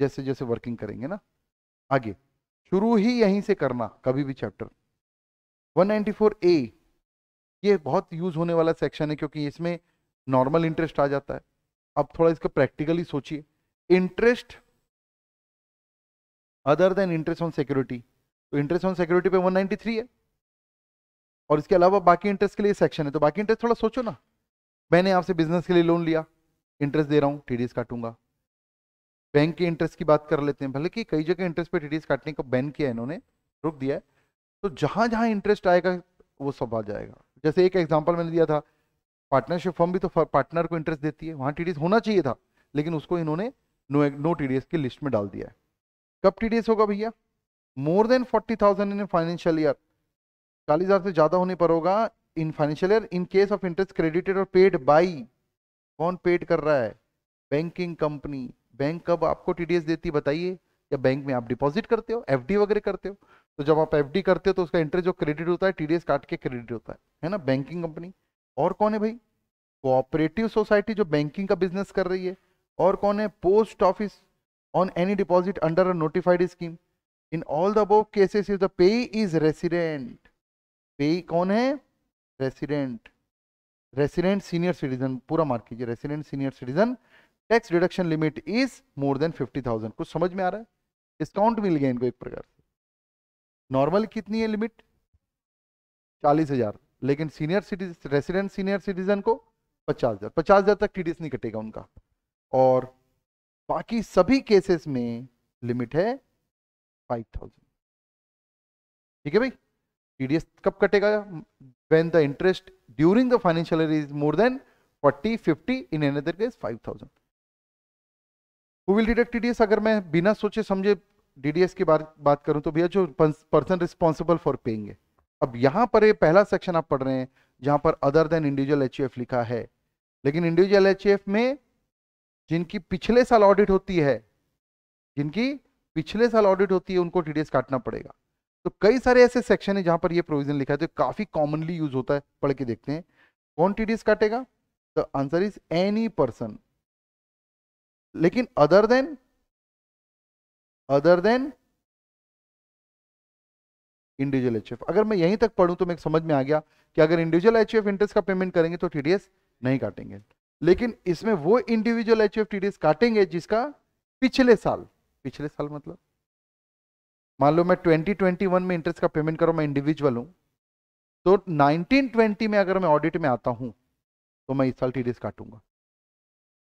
जैसे जैसे वर्किंग करेंगे ना आगे शुरू ही यहीं से करना कभी भी चैप्टर ए ये बहुत यूज़ होने वाला सेक्शन है क्योंकि इसमें नॉर्मल इंटरेस्ट आ जाता है अब थोड़ा इसका प्रैक्टिकली सोचिए interest other than interest on security तो इंटरेस्ट ऑन सिक्योरिटी पे 193 है और इसके अलावा बाकी इंटरेस्ट के लिए सेक्शन है तो बाकी इंटरेस्ट थोड़ा सोचो ना मैंने आपसे बिजनेस के लिए लोन लिया इंटरेस्ट दे रहा हूँ टी काटूंगा बैंक के इंटरेस्ट की बात कर लेते हैं भले कि कई जगह इंटरेस्ट पे टी काटने को बैन किया है इन्होंने रुक दिया है तो जहां जहां इंटरेस्ट आएगा वो सब आ जाएगा जैसे एक एग्जाम्पल मैंने दिया था पार्टनरशिप फर्म भी तो पार्टनर को इंटरेस्ट देती है वहां टीडीएस होना चाहिए था लेकिन उसको इन्होंने नो नो टीडीएस की लिस्ट में डाल दिया है कब टीडीएस होगा भैया more than forty thousand in financial year चालीस हज़ार से ज़्यादा होने पर होगा in financial year in case of interest credited और पेड बाई कौन पेड कर रहा है बैंकिंग कंपनी बैंक कब आपको टीडीएस देती है बताइए या बैंक में आप डिपॉजिट करते हो एफडी वगैरह करते हो तो जब आप एफ करते हो तो उसका इंटरेस्ट जो क्रेडिट होता है टीडीएस काट के क्रेडिट होता है है ना बैंकिंग कंपनी और कौन है भाई कोऑपरेटिव सोसाइटी जो बैंकिंग का बिजनेस कर रही है और कौन है post office on any deposit under a notified scheme in all the above cases is the payee is resident payee कौन है रेसिडेंट रेसिडेंट सीनियर सिटीजन पूरा मार्क कीजिए resident senior citizen tax deduction limit is more than fifty thousand कुछ समझ में आ रहा है डिस्काउंट मिल गया इनको एक प्रकार से नॉर्मल कितनी है लिमिट चालीस हजार लेकिन senior citizen resident senior citizen को पचास हजार पचास हजार तक टीडीएस नहीं कटेगा उनका और बाकी सभी केसेस में लिमिट है फाइव थाउजेंड ठीक है भाई टीडीएस कब कटेगा the interest during the financial is more than forty fifty in an other case five thousand who will deduct tds अगर मैं बिना सोचे समझे डीडीएस की बात बात करूं तो भैया जो पर्सन रिस्पॉन्सिबल फॉर पेइंग है अब यहां पर ये पहला सेक्शन आप पढ़ रहे हैं जहां पर अदर देन इंडिविजुअल एच लिखा है लेकिन इंडिविजुअल एच e में जिनकी पिछले साल ऑडिट होती है जिनकी पिछले साल ऑडिट होती है उनको टीडीएस काटना पड़ेगा तो कई सारे ऐसे सेक्शन है जहां पर ये प्रोविजन लिखा है तो काफी कॉमनली यूज होता है पढ़ के देखते हैं कौन टीडीएस काटेगा the answer is any person लेकिन other than other than individual H अगर मैं यहीं तक पढ़ू तो मैं समझ में आ गया कि अगर इंडिविजुअल एच इंटरेस्ट का पेमेंट करेंगे तो टीडीएस नहीं काटेंगे लेकिन इसमें वो इंडिविजुअल एच टीडीएस काटेंगे जिसका पिछले साल पिछले साल मतलब मान लो मैं 2021 में इंटरेस्ट का पेमेंट करो मैं इंडिविजुअल हूं तो 1920 में अगर मैं ऑडिट में आता हूं तो मैं इस साल टीडीएस काटूंगा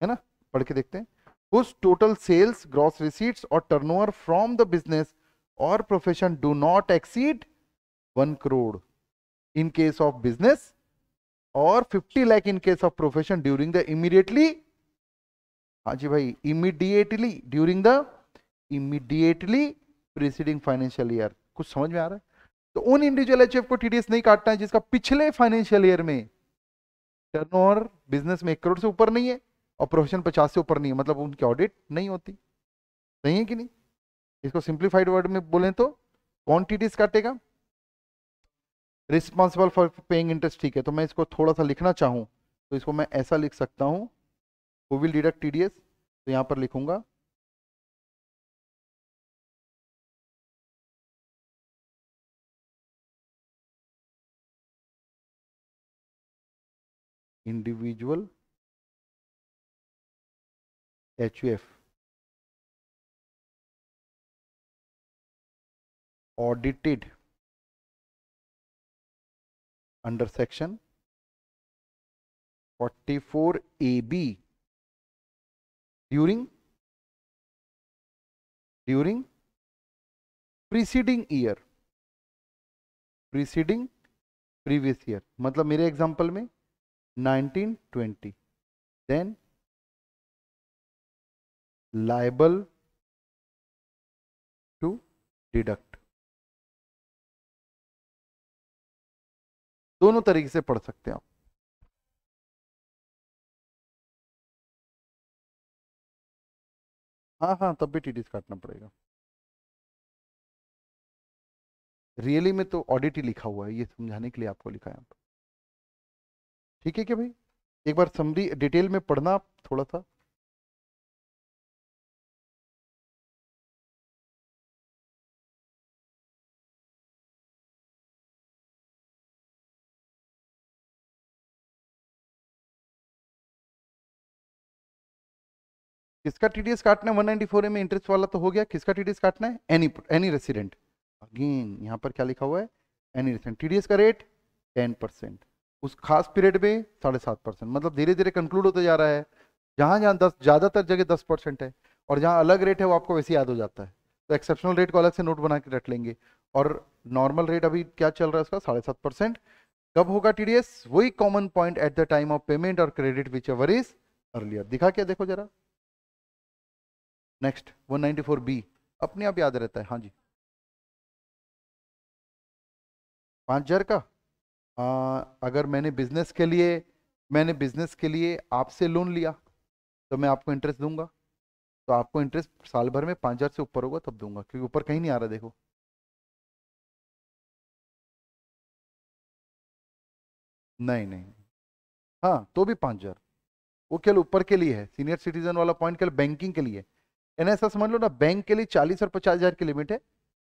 है ना पढ़ के देखते हैं whose total sales, gross receipts or turnover from the business or profession do not exceed 1 crore in case of business or 50 lakh in case of profession during the immediately हाँ जी भाई immediately during the immediately preceding financial year कुछ समझ में आ रहा है तो उन इंडिविजुअल एचएफ को टीडीएस नहीं काटना है जिसका पिछले फाइनेंशियल ईयर में टर्नओवर बिजनेस में एक करोड़ से ऊपर नहीं है और प्रोफेशन पचास से ऊपर नहीं है मतलब उनकी ऑडिट नहीं होती सही है कि नहीं इसको सिंप्लीफाइड वर्ड में बोले तो क्वांटिटीज काटेगा रिस्पॉन्सिबल फॉर पेइंग इंटरेस्ट ठीक है तो मैं इसको थोड़ा सा लिखना चाहूँ तो इसको मैं ऐसा लिख सकता हूँ वो will deduct T D S तो यहाँ पर लिखूंगा individual huf audited under section 44 AB during during preceding year preceding previous year मतलब मेरे एग्जांपल में 1920 देन liable to डिडक्ट दोनों तरीके से पढ़ सकते हैं आप हाँ हाँ तब भी टीडीएस काटना पड़ेगा रियली में तो ऑडिट ही लिखा हुआ है ये समझाने के लिए आपको लिखा है ठीक है क्या भाई एक बार समरी डिटेल में पढ़ना आप थोड़ा सा किसका टीडीएस काटना है 194 ए में इंटरेस्ट वाला तो हो गया किसका टीडीएस काटना है एनी एनी रेसिडेंट अगेन यहाँ पर क्या लिखा हुआ है एनी रेसिडेंट टीडीएस का रेट टेन परसेंट उस खास पीरियड में साढ़े सात परसेंट मतलब धीरे धीरे कंक्लूड होता जा रहा है जहाँ जहाँ दस ज़्यादातर जगह दस परसेंट है और जहाँ अलग रेट है वो आपको वैसे याद हो जाता है तो एक्सेप्शनल रेट को अलग से नोट बना के रख लेंगे और नॉर्मल रेट अभी क्या चल रहा है उसका साढ़े सात परसेंट कब होगा टीडीएस वही common point at the time of payment और credit whichever is earlier दिखा क्या देखो जरा नेक्स्ट 194 बी अपने आप याद रहता है हाँ जी पाँच हजार का आ, अगर मैंने बिजनेस के लिए मैंने बिजनेस के लिए आपसे लोन लिया तो मैं आपको इंटरेस्ट दूंगा तो आपको इंटरेस्ट साल भर में पाँच हजार से ऊपर होगा तब दूंगा क्योंकि ऊपर कहीं नहीं आ रहा देखो नहीं नहीं हाँ तो भी पाँच हजार वो केवल ऊपर के लिए है सीनियर सिटीजन वाला पॉइंट केवल बैंकिंग के लिए यानी ऐसा समझ लो ना बैंक के लिए चालीस और पचास हज़ार की लिमिट है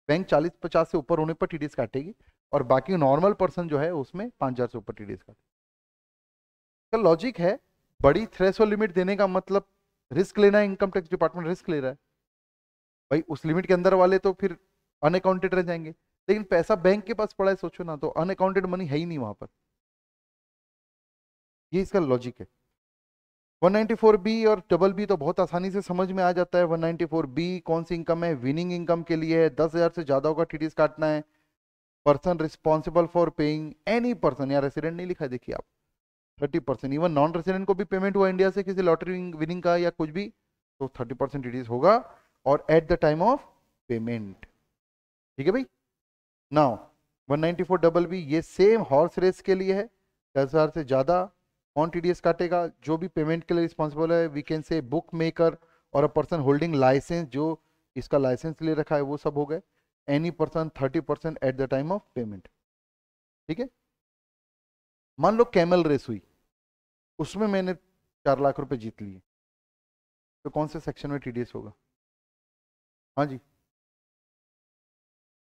बैंक चालीस पचास से ऊपर होने पर टी काटेगी और बाकी नॉर्मल पर्सन जो है उसमें पाँच हज़ार से ऊपर टी काटेगी लॉजिक तो है बड़ी थ्रेस लिमिट देने का मतलब रिस्क लेना है इनकम टैक्स डिपार्टमेंट रिस्क ले रहा है भाई उस लिमिट के अंदर वाले तो फिर अनअकाउंटेड रह जाएंगे लेकिन पैसा बैंक के पास पड़ा है सोचो ना तो अनअकाउंटेड मनी है ही नहीं वहां पर ये इसका लॉजिक है 194B और डबल बी तो बहुत आसानी से समझ में आ जाता है 194B कौन सी इनकम है विनिंग इनकम के लिए है दस हज़ार से ज़्यादा होगा टी काटना है person responsible for paying any person या रेसिडेंट नहीं लिखा देखिए आप thirty percent even non resident को भी पेमेंट हुआ इंडिया से किसी लॉटरी विनिंग का या कुछ भी तो थर्टी परसेंट टी होगा और at the time of payment ठीक है भाई नाउ वन डबल बी ये सेम हॉर्स रेस के लिए है दस से ज़्यादा कौन टीडीएस काटेगा जो भी पेमेंट के लिए रिस्पॉन्सिबल है we can say bookmaker और अ पर्सन होल्डिंग लाइसेंस जो इसका लाइसेंस ले रखा है वो सब हो गए any person thirty percent at the time of payment ठीक है मान लो कैमल रेस हुई उसमें मैंने चार लाख रुपए जीत लिए तो कौन से सेक्शन में टीडीएस होगा हाँ जी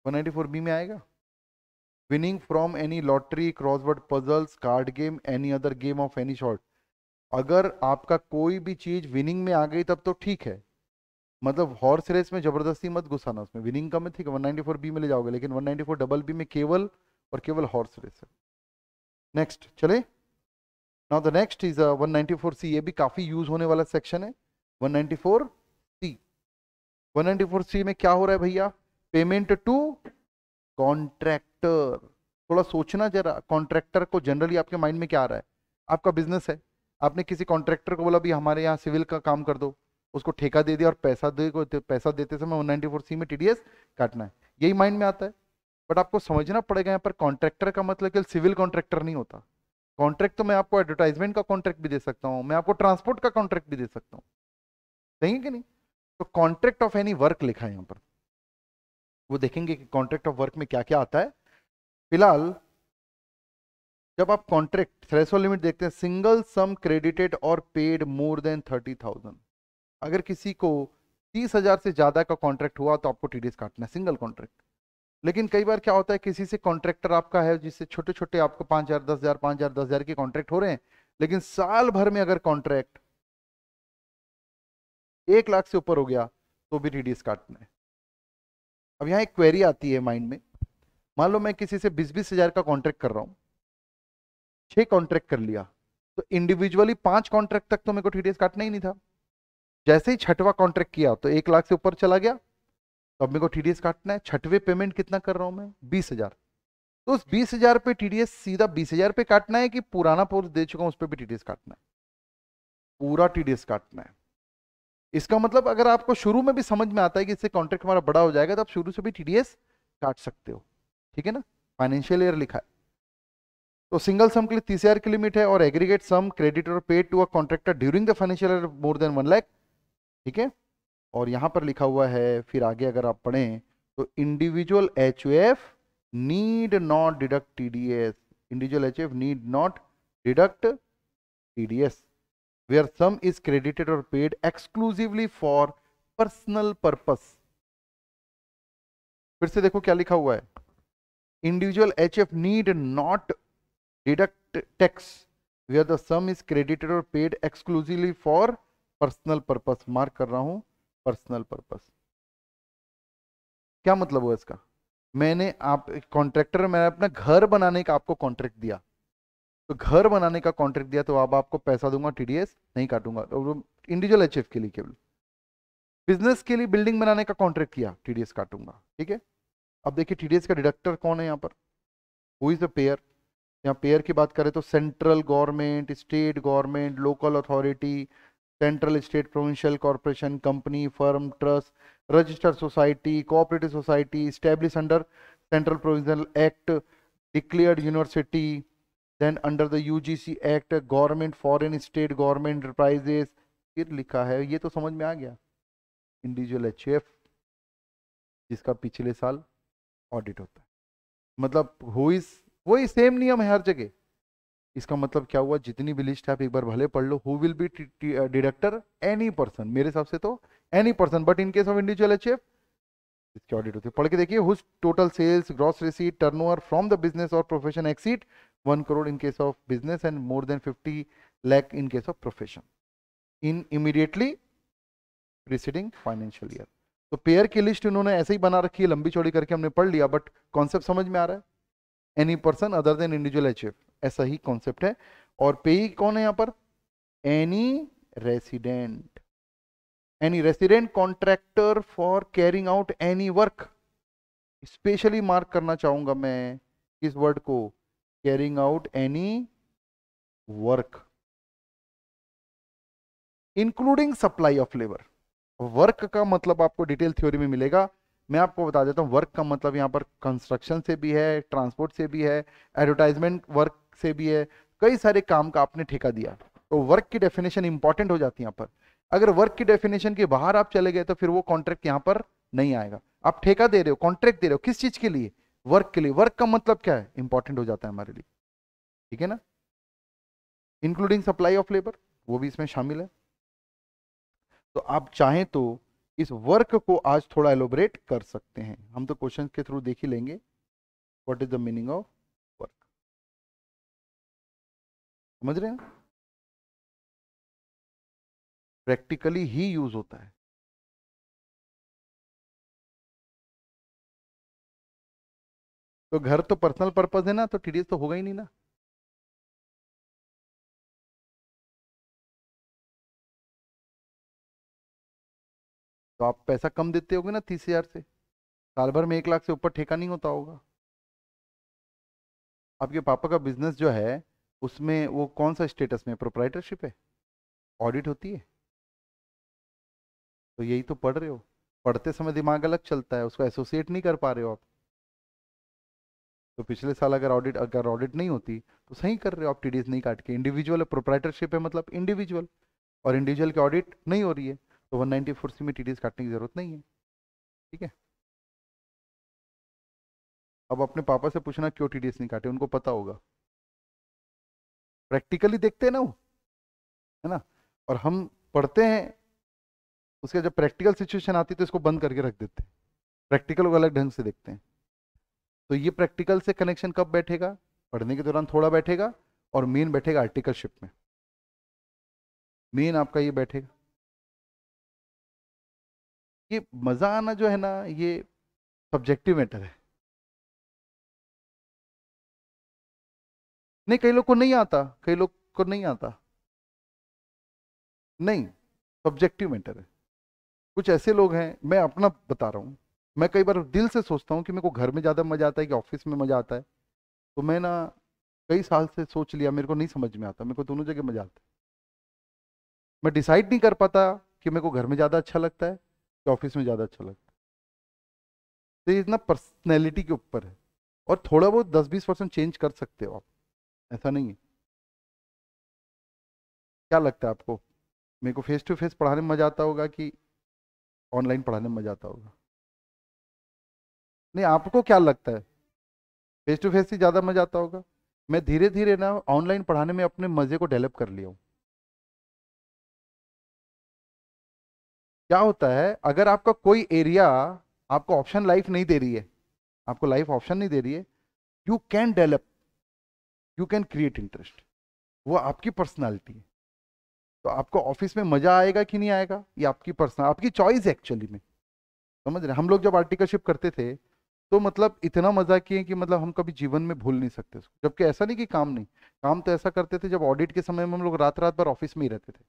194 बी में आएगा winning from any lottery crossword puzzles card game any other game of any sort अगर आपका कोई भी चीज विनिंग में आ गई तब तो ठीक है मतलब हॉर्स रेस में जबरदस्ती मत घुसाना उसमें विनिंग का में ठीक 194 बी में ले जाओगे लेकिन 194 डबल बी में केवल और केवल हॉर्स रेस है नेक्स्ट चले now the next is one ninety four C ये भी काफ़ी यूज होने वाला सेक्शन है one ninety four C one ninety four C में क्या हो रहा है भैया पेमेंट टू कॉन्ट्रैक्टर थोड़ा सोचना जरा कॉन्ट्रैक्टर को जनरली आपके माइंड में क्या आ रहा है आपका बिजनेस है आपने किसी कॉन्ट्रैक्टर को बोला भी हमारे यहाँ सिविल का काम कर दो उसको ठेका दे दिया और पैसा दे को पैसा देते समय वन फोर सी में टी काटना है यही माइंड में आता है बट आपको समझना पड़ेगा यहाँ पर कॉन्ट्रैक्टर का मतलब केवल सिविल कॉन्ट्रैक्टर नहीं होता कॉन्ट्रैक्ट तो मैं आपको एडवर्टाइजमेंट का कॉन्ट्रैक्ट भी दे सकता हूँ मैं आपको ट्रांसपोर्ट का कॉन्ट्रैक्ट भी दे सकता हूँ सही है कि नहीं तो कॉन्ट्रैक्ट ऑफ एनी वर्क लिखा है यहाँ पर वो देखेंगे कि कॉन्ट्रैक्ट ऑफ वर्क में क्या क्या आता है फिलहाल जब आप कॉन्ट्रैक्ट थ्रेसो लिमिट देखते हैं सिंगल सम क्रेडिटेड और paid more than thirty thousand अगर किसी को तीस हजार से ज्यादा का कॉन्ट्रैक्ट हुआ तो आपको टीडीएस काटना है सिंगल कॉन्ट्रैक्ट लेकिन कई बार क्या होता है किसी से कॉन्ट्रैक्टर आपका है जिससे छोटे छोटे आपको पांच हजार दस हजार पांच हजार दस हजार के कॉन्ट्रैक्ट हो रहे हैं लेकिन साल भर में अगर कॉन्ट्रैक्ट एक लाख से ऊपर हो गया तो भी टीडीएस काटना है अब यहाँ एक क्वेरी आती है माइंड में मान लो मैं किसी से बीस बीस हजार का कॉन्ट्रैक्ट कर रहा हूँ छह कॉन्ट्रैक्ट कर लिया तो इंडिविजुअली पांच कॉन्ट्रैक्ट तक तो मेरे को टीडीएस काटना ही नहीं था जैसे ही छठवा कॉन्ट्रैक्ट किया तो एक लाख से ऊपर चला गया तो अब मेरे को टीडीएस काटना है छठवे पेमेंट कितना कर रहा हूँ मैं बीस हजार तो उस बीस हजार पे टीडीएस सीधा बीस हजार पे काटना है कि पुराना पोर्स दे चुका हूँ उस पर भी टीडीएस काटना है पूरा टीडीएस काटना है इसका मतलब अगर आपको शुरू में भी समझ में आता है कि इससे कॉन्ट्रैक्ट हमारा बड़ा हो जाएगा तो आप शुरू से भी टी काट सकते हो ठीक है ना फाइनेंशियल ईयर लिखा है तो सिंगल सम के लिए तीस हजार की लिमिट है और एग्रीगेट सम क्रेडिट और paid to a contractor during the financial year more than one lakh ठीक है और यहां पर लिखा हुआ है फिर आगे अगर आप पढ़ें तो individual H need not deduct T individual H need not deduct T where sum is credited or paid exclusively for personal purpose फिर से देखो क्या लिखा हुआ है individual H F need not deduct tax where the sum is credited और paid exclusively for personal purpose mark कर रहा हूं पर्सनल पर्पस क्या मतलब हुआ इसका मैंने आप कॉन्ट्रैक्टर मैंने अपना घर बनाने का आपको कॉन्ट्रैक्ट दिया तो घर बनाने का कॉन्ट्रैक्ट दिया तो अब आपको पैसा दूंगा टीडीएस नहीं काटूंगा तो इंडिविजुअल एच के लिए केवल बिजनेस के लिए बिल्डिंग बनाने का कॉन्ट्रैक्ट किया टीडीएस काटूंगा ठीक है अब देखिए टीडीएस का डिडक्टर कौन है यहाँ पर वो इज द पेयर यहाँ पेयर की बात करें तो central government state government local authority central state provincial corporation company firm trust registered society cooperative society establish under central provisional act declared university then under the UGC act government foreign state government enterprises फिर लिखा है ये तो समझ में आ गया इंडिविजुअल एच जिसका पिछले साल ऑडिट होता है मतलब हुई वही सेम नियम है हर जगह इसका मतलब क्या हुआ जितनी भी लिस्ट है आप एक बार भले पढ़ लो who will be deductor any person मेरे हिसाब से तो any person but in case of individual H इसकी ऑडिट होती है पढ़ के देखिए whose total sales gross receipt turnover from the business और profession exceed one crore in case of business and more than fifty lakh in case of profession in immediately preceding financial year तो पेयर की लिस्ट इन्होंने ऐसे ही बना रखी है लंबी चौड़ी करके हमने पढ़ लिया बट कॉन्सेप्ट समझ में आ रहा है any person other than individual अचीव ऐसा ही कॉन्सेप्ट है और पे कौन है यहाँ पर any resident any resident contractor for carrying out any work specially mark करना चाहूंगा मैं इस वर्ड को carrying out any work including supply of labour work का मतलब आपको डिटेल थ्योरी में मिलेगा मैं आपको बता देता हूँ वर्क का मतलब यहाँ पर कंस्ट्रक्शन से भी है ट्रांसपोर्ट से भी है एडवर्टाइजमेंट वर्क से भी है कई सारे काम का आपने ठेका दिया तो वर्क की डेफिनेशन इंपॉर्टेंट हो जाती है यहाँ पर अगर वर्क की डेफिनेशन के बाहर आप चले गए तो फिर वो कॉन्ट्रैक्ट यहाँ पर नहीं आएगा आप ठेका दे रहे हो कॉन्ट्रैक्ट दे रहे हो किस चीज़ के लिए वर्क के लिए वर्क का मतलब क्या है इंपॉर्टेंट हो जाता है हमारे लिए ठीक है ना इंक्लूडिंग सप्लाई ऑफ लेबर वो भी इसमें शामिल है तो आप चाहें तो इस वर्क को आज थोड़ा एलोबरेट कर सकते हैं हम तो क्वेश्चन के थ्रू देख ही लेंगे what is the meaning of work समझ रहे हैं प्रैक्टिकली ही यूज होता है तो घर तो पर्सनल पर्पज है ना तो टीडीएस तो होगा ही नहीं ना तो आप पैसा कम देते होगे ना तीस हजार से साल भर में एक लाख से ऊपर ठेका नहीं होता होगा आपके पापा का बिजनेस जो है उसमें वो कौन सा स्टेटस में प्रोप्राइटरशिप है ऑडिट होती है तो यही तो पढ़ रहे हो पढ़ते समय दिमाग अलग चलता है उसको एसोसिएट नहीं कर पा रहे हो आप तो पिछले साल अगर ऑडिट अगर ऑडिट नहीं होती तो सही कर रहे हो आप टी नहीं काट के इंडिविजुअल प्रोप्राइटरशिप है मतलब इंडिविजुअल और इंडिविजुअल की ऑडिट नहीं हो रही है तो वन नाइन्टी फोर सी में टी काटने की ज़रूरत नहीं है ठीक है अब अपने पापा से पूछना क्यों टी नहीं काटे उनको पता होगा प्रैक्टिकली देखते हैं ना वो है ना और हम पढ़ते हैं उसके जब प्रैक्टिकल सिचुएशन आती है तो इसको बंद करके रख देते हैं प्रैक्टिकल को अलग ढंग से देखते हैं तो ये प्रैक्टिकल से कनेक्शन कब बैठेगा पढ़ने के दौरान थोड़ा बैठेगा और मेन बैठेगा आर्टिकलशिप में मेन आपका ये बैठेगा ये मज़ा आना जो है ना ये सब्जेक्टिव मैटर है नहीं कई लोग को नहीं आता कई लोग को नहीं आता नहीं सब्जेक्टिव मैटर है कुछ ऐसे लोग हैं मैं अपना बता रहा हूं मैं कई बार दिल से सोचता हूँ कि मेरे को घर में ज़्यादा मज़ा आता है कि ऑफिस में मज़ा आता है तो मैं ना कई साल से सोच लिया मेरे को नहीं समझ में आता मेरे को दोनों जगह मज़ा आता है मैं डिसाइड नहीं कर पाता कि मेरे को घर में ज़्यादा अच्छा लगता है कि ऑफिस में ज़्यादा अच्छा लगता है तो ये इतना पर्सनैलिटी के ऊपर है और थोड़ा बहुत दस बीस परसेंट चेंज कर सकते हो आप ऐसा नहीं है क्या लगता है आपको मेरे को फेस टू फेस पढ़ाने में मज़ा आता होगा कि ऑनलाइन पढ़ाने में मज़ा आता होगा नहीं आपको क्या लगता है फेस टू फेस ही ज़्यादा मज़ा आता होगा मैं धीरे धीरे ना ऑनलाइन पढ़ाने में अपने मज़े को डेवलप कर लिया हूँ क्या होता है अगर आपका कोई एरिया आपको ऑप्शन लाइफ नहीं दे रही है आपको लाइफ ऑप्शन नहीं दे रही है you can develop you can create interest वो आपकी पर्सनालिटी है तो आपको ऑफिस में मजा आएगा कि नहीं आएगा ये आपकी पर्सनल आपकी चॉइस है एक्चुअली में समझ रहे हम लोग जब आर्टिकलशिप करते थे तो मतलब इतना मजा किए कि मतलब हम कभी जीवन में भूल नहीं सकते उसको जबकि ऐसा नहीं कि काम नहीं काम तो ऐसा करते थे जब ऑडिट के समय में हम लोग रात रात भर ऑफिस में ही रहते थे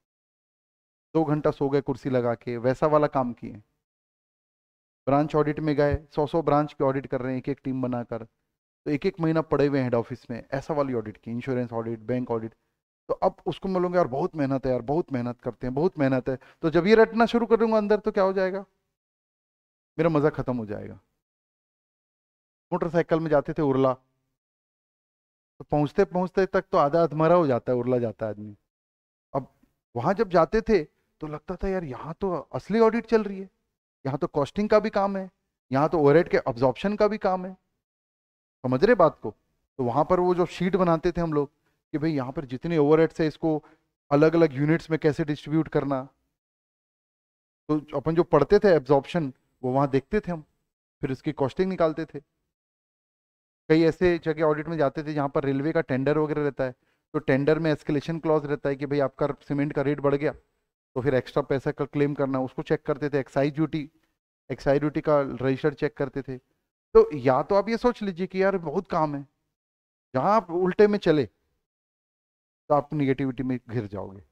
दो घंटा सो गए कुर्सी लगा के वैसा वाला काम किए ब्रांच ऑडिट में गए सौ सौ ब्रांच के ऑडिट कर रहे हैं एक एक टीम बनाकर तो एक एक महीना पड़े हुए हेड ऑफिस में ऐसा वाली ऑडिट की इंश्योरेंस ऑडिट बैंक ऑडिट तो अब उसको मैं लूँगा यार बहुत मेहनत है यार बहुत मेहनत करते हैं बहुत मेहनत है तो जब ये रटना शुरू करूँगा अंदर तो क्या हो जाएगा मेरा मज़ा ख़त्म हो जाएगा मोटरसाइकिल में जाते थे उरला तो पहुंचते पहुंचते तक तो आधा अधमरा हो जाता है उरला जाता आदमी अब वहां जब जाते थे तो लगता था यार यहाँ तो असली ऑडिट चल रही है यहाँ तो कॉस्टिंग का भी काम है यहाँ तो ओवरहेड के ऑब्जॉर्प्शन का भी काम है समझ रहे बात को तो वहां पर वो जो शीट बनाते थे हम लोग कि भाई यहाँ पर जितने ओवरहेड्स है इसको अलग अलग यूनिट्स में कैसे डिस्ट्रीब्यूट करना तो अपन जो पढ़ते थे एब्जॉर्प्शन वो वहां देखते थे हम फिर उसकी कॉस्टिंग निकालते थे कई ऐसे जगह ऑडिट में जाते थे जहाँ पर रेलवे का टेंडर वगैरह रहता है तो टेंडर में एस्केलेशन क्लॉज रहता है कि भाई आपका सीमेंट का रेट बढ़ गया तो फिर एक्स्ट्रा पैसा का क्लेम करना उसको चेक करते थे एक्साइज ड्यूटी एक्साइज ड्यूटी का रजिस्टर चेक करते थे तो या तो आप ये सोच लीजिए कि यार बहुत काम है जहाँ आप उल्टे में चले तो आप निगेटिविटी में घिर जाओगे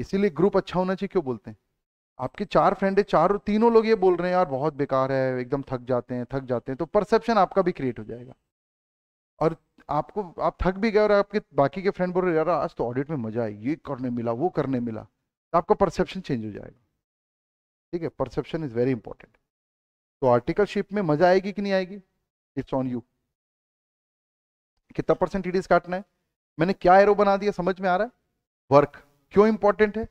इसीलिए ग्रुप अच्छा होना चाहिए क्यों बोलते हैं आपके चार फ्रेंड है चार तीनों लोग ये बोल रहे हैं यार बहुत बेकार है एकदम थक जाते हैं थक जाते हैं तो परसेप्शन आपका भी क्रिएट हो जाएगा और आपको आप थक भी गए और आपके बाकी के फ्रेंड बोल रहे यार आज तो ऑडिट में मजा आई ये करने मिला वो करने मिला तो आपका परसेप्शन चेंज हो जाएगा ठीक है परसेप्शन इज वेरी इंपॉर्टेंट तो आर्टिकलशिप में मजा आएगी कि नहीं आएगी इट्स ऑन यू कितना परसेंट टीडीएस काटना है मैंने क्या एरो बना दिया समझ में आ रहा है वर्क क्यों इंपॉर्टेंट है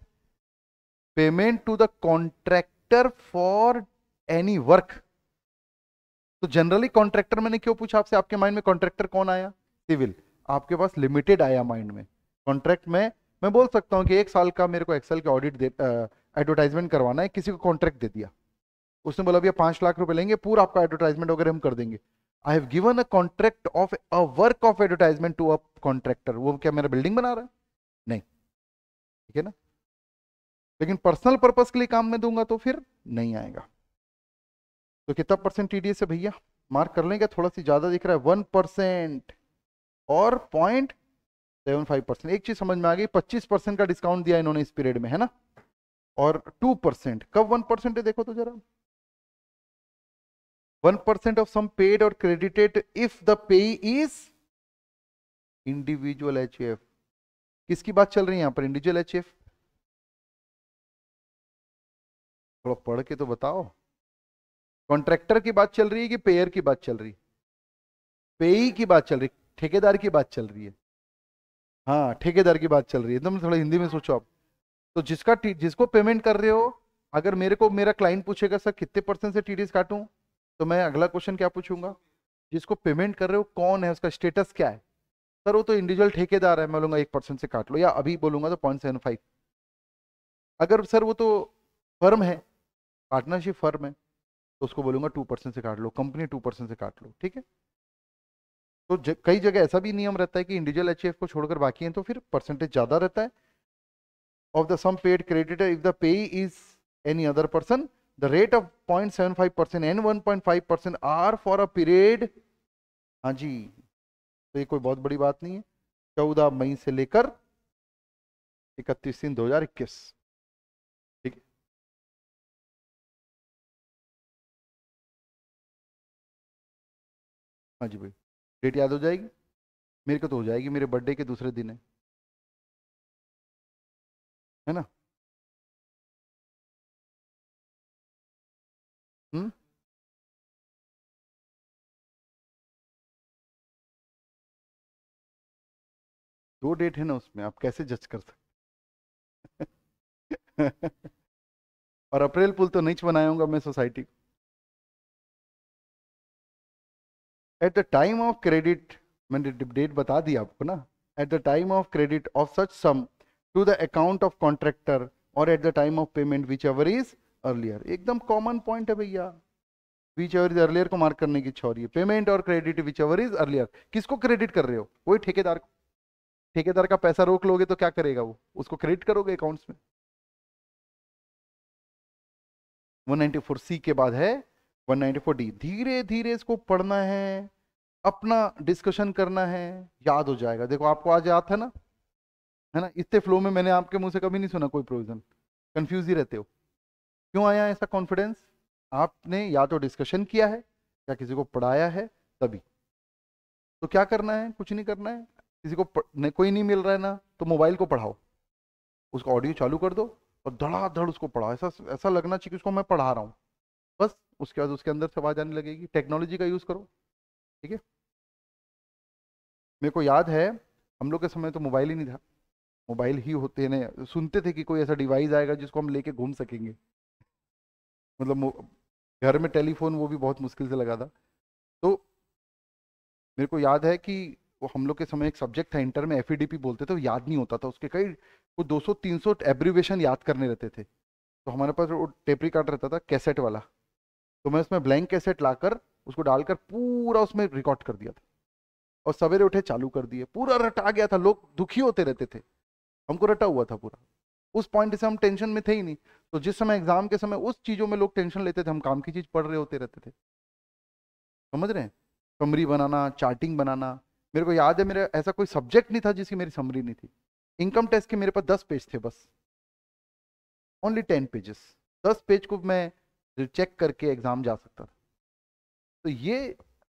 payment to the contractor for any work तो जनरली कॉन्ट्रैक्टर मैंने क्यों पूछा आपसे आपके माइंड में कॉन्ट्रैक्टर कौन आया सिविल आपके पास लिमिटेड आया माइंड में कॉन्ट्रैक्ट में मैं बोल सकता हूँ कि एक साल का मेरे को एक्सेल के ऑडिट एडवर्टाइजमेंट करवाना है किसी को कॉन्ट्रैक्ट दे दिया उसने बोला भैया पांच लाख रुपए लेंगे पूरा आपका एडवर्टाइजमेंट वगैरह हम कर देंगे I have given a contract of a work of advertisement to a contractor वो क्या मेरा बिल्डिंग बना रहा है नहीं ठीक है ना लेकिन पर्सनल पर्पज के लिए काम में दूंगा तो फिर नहीं आएगा तो कितना परसेंट टीडीएस है भैया मार्क कर लेंगे थोड़ा सी ज़्यादा दिख रहा है वन परसेंट और पॉइंट सेवन फाइव परसेंट एक चीज़ समझ में आ गई पच्चीस परसेंट का डिस्काउंट दिया इन्होंने इस पीरियड में है ना और टू परसेंट कब वन परसेंट है देखो तो जरा one percent of sum paid और credited if the payee is individual H F किसकी बात चल रही है यहां पर इंडिविजुअल एच एफ थोड़ा पढ़ के तो बताओ कॉन्ट्रैक्टर की बात चल रही है कि पेयर की बात चल रही है पेई की बात चल रही ठेकेदार की बात चल रही है हाँ ठेकेदार की बात चल रही है एकदम थोड़ा हिंदी में सोचो आप तो जिसका जिसको पेमेंट कर रहे हो अगर मेरे को मेरा क्लाइंट पूछेगा सर कितने परसेंट से टी काटूं तो मैं अगला क्वेश्चन क्या पूछूंगा जिसको पेमेंट कर रहे हो कौन है उसका स्टेटस क्या है सर वो तो इंडिविजुअल ठेकेदार है मैं बोलूंगा एक परसेंट से काट लो या अभी बोलूंगा तो पॉइंट सेवन फाइव अगर सर वो तो फर्म है पार्टनरशिप फर्म है उसको बोलूंगा टू परसेंट से काट लो कंपनी टू परसेंट से काट लो ठीक है तो ज, कई जगह ऐसा भी नियम रहता है कि इंडिविजुअल एच को छोड़कर बाकी हैं तो फिर परसेंटेज ज़्यादा रहता है of the sum paid credit if the payee is any other person the rate of point seven five percent an one point five percent or for a period हाँ जी तो ये कोई बहुत बड़ी बात नहीं है चौदह मई से लेकर इकतीस दिन दो हजार इक्कीस हाँ जी भाई डेट याद हो जाएगी मेरे को तो हो जाएगी मेरे बर्थडे के दूसरे दिन है है ना हम्म दो डेट है ना उसमें आप कैसे जज कर सकते और अप्रैल पुल तो नहीं बनाया मैं सोसाइटी को at the time of credit मैंने डेट बता दी आपको ना at the time of credit of such sum to the account of contractor और at the time of payment whichever is earlier एकदम कॉमन पॉइंट है भैया विच एवर इज अर्लियर को मार्क करने की इच्छा हो रही है पेमेंट और credit whichever is earlier किसको क्रेडिट कर रहे हो वही ठेकेदार को ठेकेदार का पैसा रोक लोगे तो क्या करेगा वो उसको क्रेडिट करोगे अकाउंट्स में 194 सी के बाद है 194 डी धीरे धीरे इसको पढ़ना है अपना डिस्कशन करना है याद हो जाएगा देखो आपको आज याद था ना है ना इतने फ्लो में मैंने आपके मुंह से कभी नहीं सुना कोई प्रोविजन कंफ्यूज ही रहते हो क्यों आया ऐसा कॉन्फिडेंस आपने या तो डिस्कशन किया है या किसी को पढ़ाया है तभी तो क्या करना है कुछ नहीं करना है किसी को प... कोई नहीं मिल रहा है ना तो मोबाइल को पढ़ाओ उसका ऑडियो चालू कर दो और धड़ाधड़ उसको पढ़ाओ ऐसा ऐसा लगना चाहिए कि उसको मैं पढ़ा रहा हूँ बस उसके बाद उसके अंदर से आवाज़ आने लगेगी टेक्नोलॉजी का यूज़ करो ठीक है मेरे को याद है हम लोग के समय तो मोबाइल ही नहीं था मोबाइल ही होते ने सुनते थे कि कोई ऐसा डिवाइस आएगा जिसको हम लेके घूम सकेंगे मतलब घर में टेलीफोन वो भी बहुत मुश्किल से लगा था तो मेरे को याद है कि वो हम लोग के समय एक सब्जेक्ट था इंटर में एफ e बोलते थे वो याद नहीं होता था उसके कई वो 200-300 एब्रीवेशन याद करने रहते थे तो हमारे पास वो टेपरी कार्ड रहता था कैसेट वाला तो मैं उसमें ब्लैंक कैसेट लाकर उसको डालकर पूरा उसमें रिकॉर्ड कर दिया था और सवेरे उठे चालू कर दिए पूरा रटा गया था लोग दुखी होते रहते थे हमको रटा हुआ था पूरा उस पॉइंट से हम टेंशन में थे ही नहीं तो जिस समय एग्जाम के समय उस चीज़ों में लोग टेंशन लेते थे हम काम की चीज़ पढ़ रहे होते रहते थे समझ रहे हैं समरी बनाना चार्टिंग बनाना मेरे को याद है मेरा ऐसा कोई सब्जेक्ट नहीं था जिसकी मेरी समरी नहीं थी इनकम टैक्स के मेरे पास दस पेज थे बस ओनली टेन पेजेस दस पेज को मैं चेक करके एग्ज़ाम जा सकता था तो ये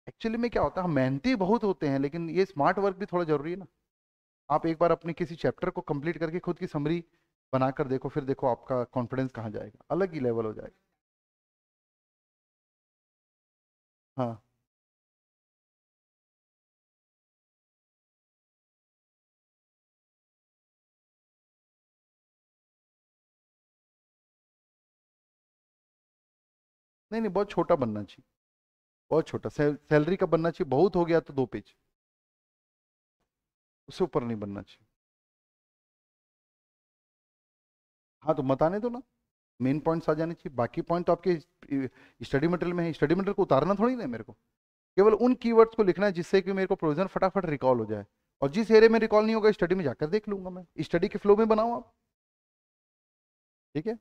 एक्चुअली में क्या होता है हम मेहनती बहुत होते हैं लेकिन ये स्मार्ट वर्क भी थोड़ा जरूरी है ना आप एक बार अपने किसी चैप्टर को कंप्लीट करके खुद की समरी बनाकर देखो फिर देखो आपका कॉन्फिडेंस कहाँ जाएगा अलग ही लेवल हो जाएगा हाँ नहीं नहीं बहुत छोटा बनना चाहिए बहुत छोटा सैलरी का बनना चाहिए बहुत हो गया तो दो पेज उससे ऊपर नहीं बनना चाहिए हाँ तो मत आने दो ना मेन पॉइंट्स आ जाने चाहिए बाकी पॉइंट तो आपके स्टडी मटेरियल में है स्टडी मटेरियल को उतारना थोड़ी ना मेरे को केवल उन कीवर्ड्स को लिखना है जिससे कि मेरे को प्रोविजन फटाफट रिकॉल हो जाए और जिस एरिया में रिकॉल नहीं होगा स्टडी में जाकर देख लूंगा मैं स्टडी के फ्लो में बनाऊ आप ठीक है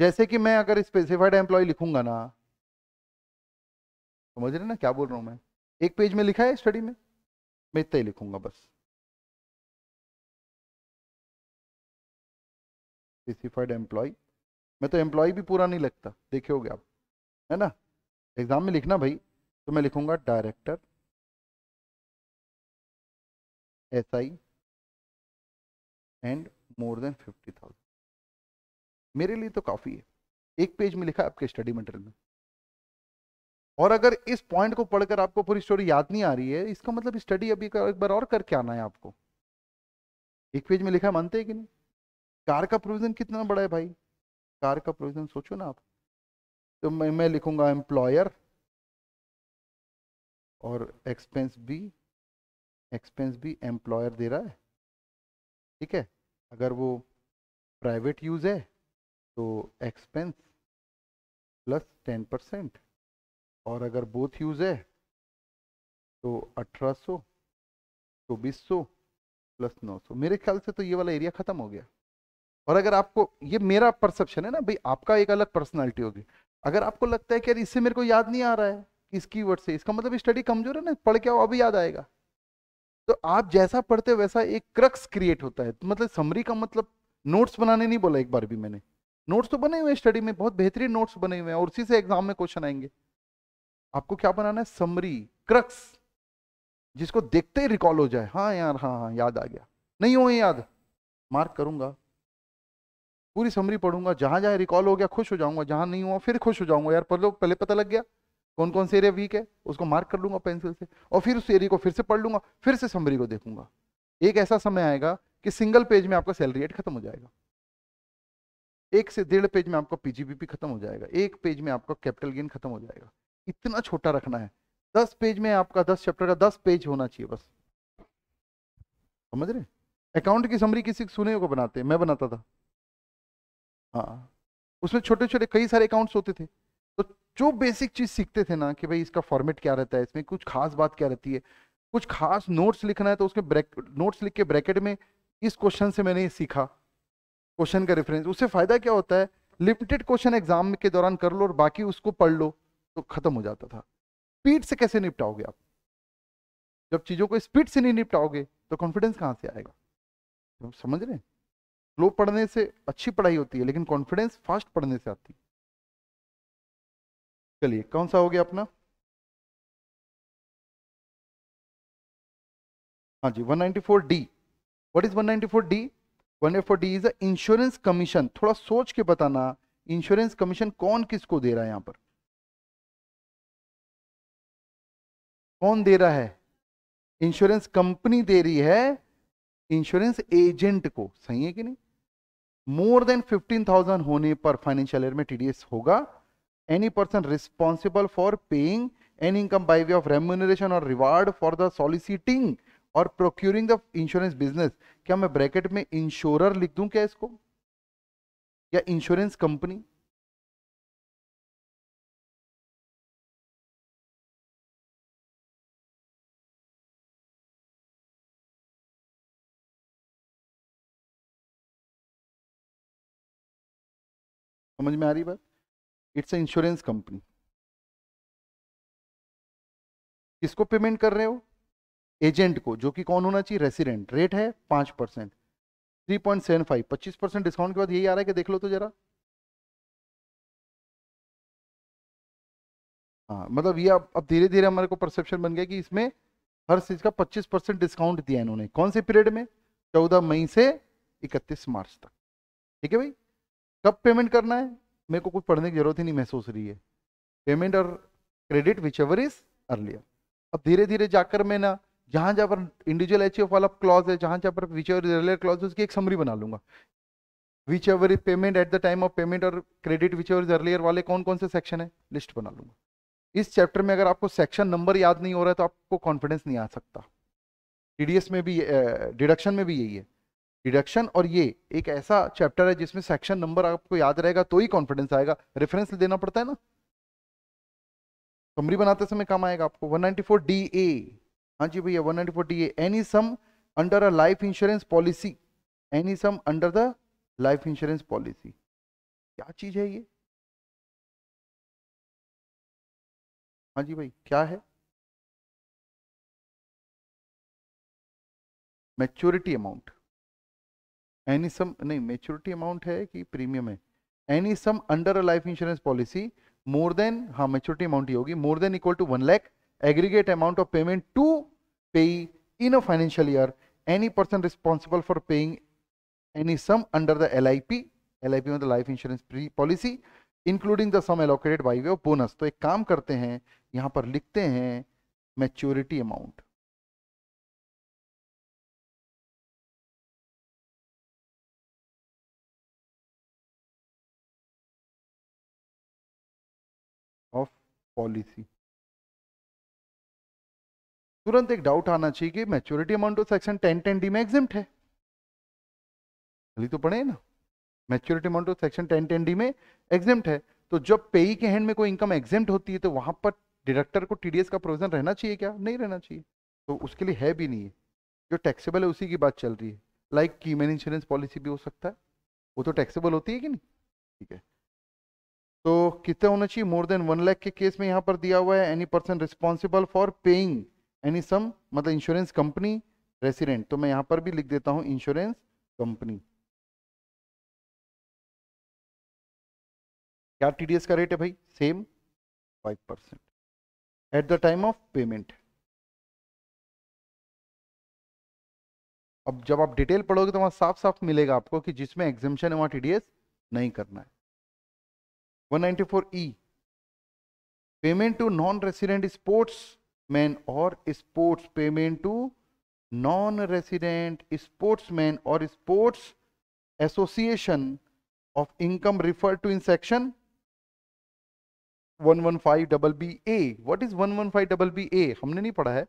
जैसे कि मैं अगर स्पेसिफाइड एम्प्लॉय लिखूंगा ना समझ रहे ना क्या बोल रहा हूँ मैं एक पेज में लिखा है स्टडी में मैं इतना ही लिखूंगा बस स्पेसिफाइड एम्प्लॉय मैं तो एम्प्लॉय भी पूरा नहीं लगता देखे हो आप है ना एग्जाम में लिखना भाई तो मैं लिखूंगा director S I and more than fifty thousand मेरे लिए तो काफ़ी है एक पेज में लिखा है आपके स्टडी मटेरियल में और अगर इस पॉइंट को पढ़कर आपको पूरी स्टोरी याद नहीं आ रही है इसका मतलब स्टडी अभी एक बार और करके आना है आपको एक पेज में लिखा है मानते हैं कि नहीं कार का प्रोविजन कितना बड़ा है भाई कार का प्रोविजन सोचो ना आप तो मैं मैं लिखूंगा एम्प्लॉयर और एक्सपेंस भी एक्सपेंस भी एम्प्लॉयर दे रहा है ठीक है अगर वो प्राइवेट यूज़ है तो एक्सपेंस प्लस टेन परसेंट और अगर बोथ यूज है तो अठारह सौ चौबीस तो सौ प्लस नौ सौ मेरे ख्याल से तो ये वाला एरिया खत्म हो गया और अगर आपको ये मेरा परसेप्शन है ना भाई आपका एक अलग पर्सनालिटी होगी अगर आपको लगता है कि यार इससे मेरे को याद नहीं आ रहा है इस कीवर्ड से इसका मतलब स्टडी कमजोर है ना पढ़ के आओ अभी याद आएगा तो आप जैसा पढ़ते वैसा एक क्रक्स क्रिएट होता है मतलब समरी का मतलब नोट्स बनाने नहीं बोला एक बार भी मैंने नोट्स तो बने हुए हैं स्टडी में बहुत बेहतरीन नोट्स बने हुए हैं और उसी से एग्जाम में क्वेश्चन आएंगे आपको क्या बनाना है समरी क्रक्स जिसको देखते ही रिकॉल हो जाए हाँ यार हाँ हाँ याद आ गया नहीं हो याद मार्क करूंगा पूरी समरी पढ़ूंगा जहां जहां रिकॉल हो गया खुश हो जाऊंगा जहां नहीं हुआ फिर खुश हो जाऊंगा यार पहले पहले पता लग गया कौन कौन से एरिया वीक है उसको मार्क कर लूंगा पेंसिल से और फिर उस एरिया को फिर से पढ़ लूंगा फिर से समरी को देखूंगा एक ऐसा समय आएगा कि सिंगल पेज में आपका सैलरी एट खत्म हो जाएगा एक से डेढ़ पेज में आपका पीजीबीपी खत्म हो जाएगा एक पेज में आपका कैपिटल गेन खत्म हो जाएगा इतना छोटा रखना है दस पेज में आपका दस चैप्टर का दस पेज होना चाहिए बस समझ रहे अकाउंट की समरी किसी सुने को बनाते मैं बनाता था हाँ उसमें छोटे छोटे कई सारे अकाउंट्स होते थे तो जो बेसिक चीज सीखते थे ना कि भाई इसका फॉर्मेट क्या रहता है इसमें कुछ खास बात क्या रहती है कुछ खास नोट्स लिखना है तो उसके ब्रैक नोट्स लिख के ब्रैकेट में इस क्वेश्चन से मैंने ये सीखा क्वेश्चन का रेफरेंस उससे फायदा क्या होता है लिमिटेड क्वेश्चन एग्जाम के दौरान कर लो और बाकी उसको पढ़ लो तो खत्म हो जाता था स्पीड से कैसे निपटाओगे आप जब चीजों को स्पीड से नहीं निपटाओगे तो कॉन्फिडेंस कहाँ से आएगा तो समझ रहे स्लो पढ़ने से अच्छी पढ़ाई होती है लेकिन कॉन्फिडेंस फास्ट पढ़ने से आती है चलिए कौन सा हो गया अपना हाँ जी 194 D what is 194 D one F D is insurance commission थोड़ा सोच के बताना इंश्योरेंस कमीशन कौन किसको दे रहा है यहाँ पर कौन दे रहा है इंश्योरेंस कंपनी दे रही है इंश्योरेंस एजेंट को सही है कि नहीं मोर देन फिफ्टीन थाउजेंड होने पर फाइनेंशियल ईयर में टीडीएस होगा any person responsible for paying any income by way of remuneration और रिवार्ड फॉर द सॉलिसिटिंग और प्रोक्यूरिंग द इंश्योरेंस बिजनेस क्या मैं ब्रैकेट में इंश्योरर लिख दूं क्या इसको या इंश्योरेंस कंपनी समझ में आ रही बात इट्स अ इंश्योरेंस कंपनी किसको पेमेंट कर रहे हो एजेंट को जो कि कौन होना चाहिए रेसिडेंट रेट है पांच percent three point seven five पच्चीस परसेंट डिस्काउंट के बाद यही आ रहा है कि देख लो तो जरा हाँ मतलब ये अब अब धीरे धीरे हमारे को परसेप्शन बन गया कि इसमें हर चीज़ का पच्चीस परसेंट डिस्काउंट दिया इन्होंने कौन से पीरियड में चौदह मई से इकतीस मार्च तक ठीक है भाई कब पेमेंट करना है मेरे को कुछ पढ़ने की जरूरत ही नहीं महसूस रही है पेमेंट और credit whichever is earlier अब धीरे धीरे जाकर मैं ना जहां जहां पर इंडिविजुअल एच एफ वाला क्लॉज है जहां जहां पर विच एवर रिलेटेड क्लॉज है उसकी एक समरी बना लूंगा whichever payment at the time of payment और क्रेडिट विच एवर अर्लियर वाले कौन कौन से सेक्शन है लिस्ट बना लूंगा इस चैप्टर में अगर आपको सेक्शन नंबर याद नहीं हो रहा है तो आपको कॉन्फिडेंस नहीं आ सकता टीडीएस में भी डिडक्शन uh, में भी यही है डिडक्शन और ये एक ऐसा चैप्टर है जिसमें सेक्शन नंबर आपको याद रहेगा तो ही कॉन्फिडेंस आएगा रेफरेंस तो देना पड़ता है ना समरी बनाते समय काम आएगा आपको 194 डी ए हाँ जी भैया one hundred forty any sum under a life insurance policy any sum under the life insurance policy क्या चीज़ है ये हाँ जी भाई क्या है मैच्योरिटी अमाउंट एनी सम नहीं मैच्योरिटी अमाउंट है कि प्रीमियम है any sum under a life insurance policy more than हाँ मैच्योरिटी अमाउंट ही होगी more than equal to one lakh aggregate amount of payment to pay in a financial year any person responsible for paying any sum under the LIP LIP मतलब life insurance pre policy including the sum allocated by way of bonus तो एक काम करते हैं यहाँ पर लिखते हैं maturity amount of policy तुरंत एक डाउट आना चाहिए कि maturity amount of section ten ten D में एग्जिम है अभी तो पढ़े ना maturity amount of section ten ten D में एग्जिम है तो जब पेई के हैंड में कोई इनकम एग्जिम होती है तो वहां पर डायरेक्टर को टीडीएस का प्रोविजन रहना चाहिए क्या नहीं रहना चाहिए तो उसके लिए है भी नहीं है जो टैक्सेबल है उसी की बात चल रही है लाइक की कीमेन इंश्योरेंस पॉलिसी भी हो सकता है वो तो टैक्सेबल होती है कि नहीं ठीक है तो कितना होना चाहिए मोर देन वन लैख के केस में यहाँ पर दिया हुआ है any person responsible for paying any sum मतलब इंश्योरेंस कंपनी रेसिडेंट तो मैं यहां पर भी लिख देता हूं इंश्योरेंस कंपनी क्या टीडीएस का रेट है भाई same five percent at the time of payment अब जब आप डिटेल पढ़ोगे तो वहां साफ साफ मिलेगा आपको कि जिसमें एग्जामेशन है वहां टीडीएस नहीं करना है 194 E payment to non resident sportsman और sports payment to non resident sportsman और sports association of income refer to in section 115 double B A what is 115 double B A हमने नहीं पढ़ा है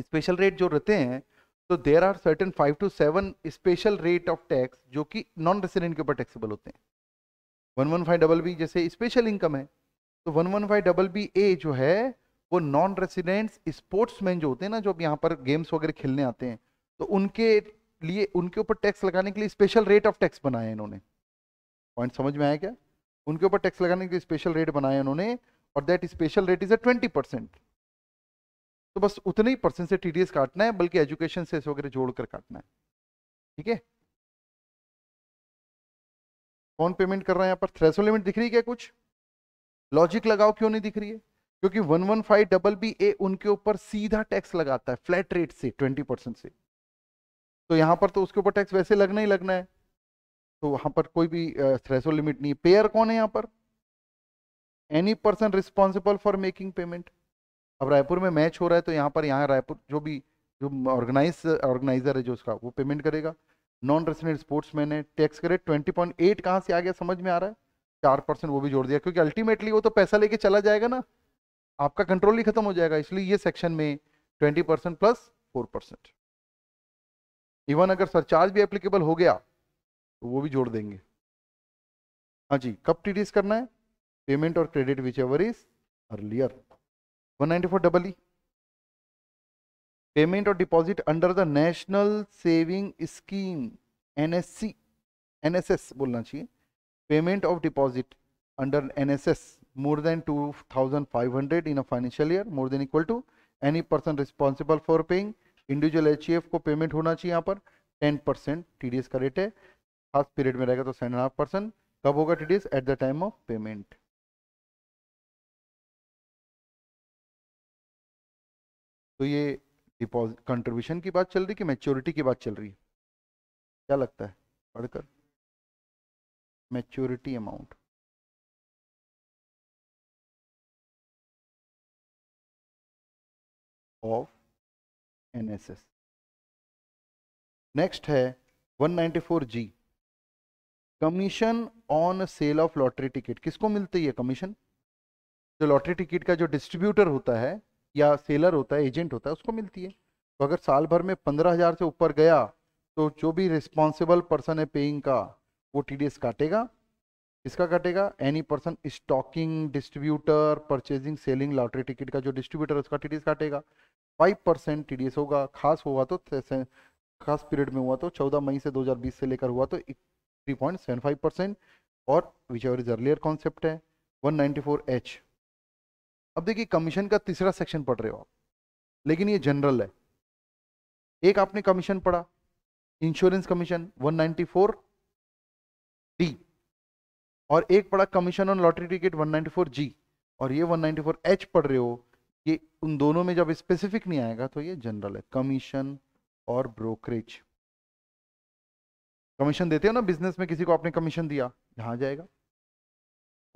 स्पेशल रेट जो रहते हैं तो there are certain five two seven special rate of tax जो कि नॉन रेसिडेंट के ऊपर टैक्सेबल होते हैं one one five double B जैसे स्पेशल इनकम है तो one one five double B A जो है वो नॉन रेसिडेंट्स स्पोर्ट्समैन जो होते हैं ना जो यहाँ पर गेम्स वगैरह खेलने आते हैं तो उनके लिए उनके ऊपर टैक्स लगाने के लिए स्पेशल रेट ऑफ टैक्स बनाया इन्होंने पॉइंट समझ में आया क्या उनके ऊपर टैक्स लगाने के लिए स्पेशल रेट बनाया इन्होंने और that special rate is a twenty percent तो बस उतने ही परसेंट से टीडीएस काटना है बल्कि एजुकेशन से वगैरह जोड़कर काटना है ठीक है कौन पेमेंट कर रहा है यहाँ पर थ्रेसो लिमिट दिख रही है क्या कुछ लॉजिक लगाओ क्यों नहीं दिख रही है क्योंकि one one five double B A उनके ऊपर सीधा टैक्स लगाता है फ्लैट रेट से ट्वेंटी परसेंट से तो यहाँ पर तो उसके ऊपर टैक्स वैसे लगना ही लगना है तो वहां पर कोई भी थ्रेसो लिमिट नहीं है पेयर कौन है यहाँ पर any person responsible for making payment अब रायपुर में मैच हो रहा है तो यहाँ पर यहाँ रायपुर जो भी जो ऑर्गेनाइज ऑर्गेनाइजर है जो उसका वो पेमेंट करेगा नॉन रेसिडेंट स्पोर्ट्समैन है टैक्स करे ट्वेंटी पॉइंट एट कहाँ से आ गया समझ में आ रहा है चार परसेंट वो भी जोड़ दिया क्योंकि अल्टीमेटली वो तो पैसा लेके चला जाएगा ना आपका कंट्रोल ही खत्म हो जाएगा इसलिए ये सेक्शन में twenty percent plus four percent even अगर सरचार्ज भी एप्लीकेबल हो गया तो वो भी जोड़ देंगे हाँ जी कब टी करना है पेमेंट और credit whichever is earlier one four double E payment और deposit under the national saving scheme NSC NSS बोलना चाहिए payment of deposit under NSS more than 2500 in a financial year more than equal to any person responsible for paying individual H ko payment hona chahiye yahan par 10% tds ka rate hai है period mein rahega to 7.5% kab hoga tds at the time of payment time of तो ये डिपॉजिट कंट्रीब्यूशन की बात चल रही कि मैच्योरिटी की बात चल रही है क्या लगता है पढ़कर maturity amount of NSS next है 194G G commission on sale of lottery ticket किसको मिलती है कमीशन जो लॉटरी टिकट का जो डिस्ट्रीब्यूटर होता है या सेलर होता है एजेंट होता है उसको मिलती है तो अगर साल भर में पंद्रह हज़ार से ऊपर गया तो जो भी रिस्पॉन्सिबल पर्सन है पेइंग का वो टी डी एस काटेगा इसका काटेगा any person stocking distributor purchasing selling lottery ticket का जो डिस्ट्रीब्यूटर उसका टी डी एस काटेगा five percent T D S होगा खास हुआ तो खास पीरियड में हुआ तो चौदह मई से दो हजार बीस से लेकर हुआ तो three point seven five percent और whichever is earlier concept है वन नाइन्टी फोर एच अब देखिए कमीशन का तीसरा सेक्शन पढ़ रहे हो आप लेकिन ये जनरल है एक आपने कमीशन पढ़ा इंश्योरेंस कमीशन 194 डी और एक पढ़ा commission on lottery ticket 194 G और ये 194 एच पढ़ रहे हो ये उन दोनों में जब स्पेसिफिक नहीं आएगा तो ये जनरल है कमीशन और ब्रोकरेज कमीशन देते हो ना बिजनेस में किसी को आपने कमीशन दिया यहां जाएगा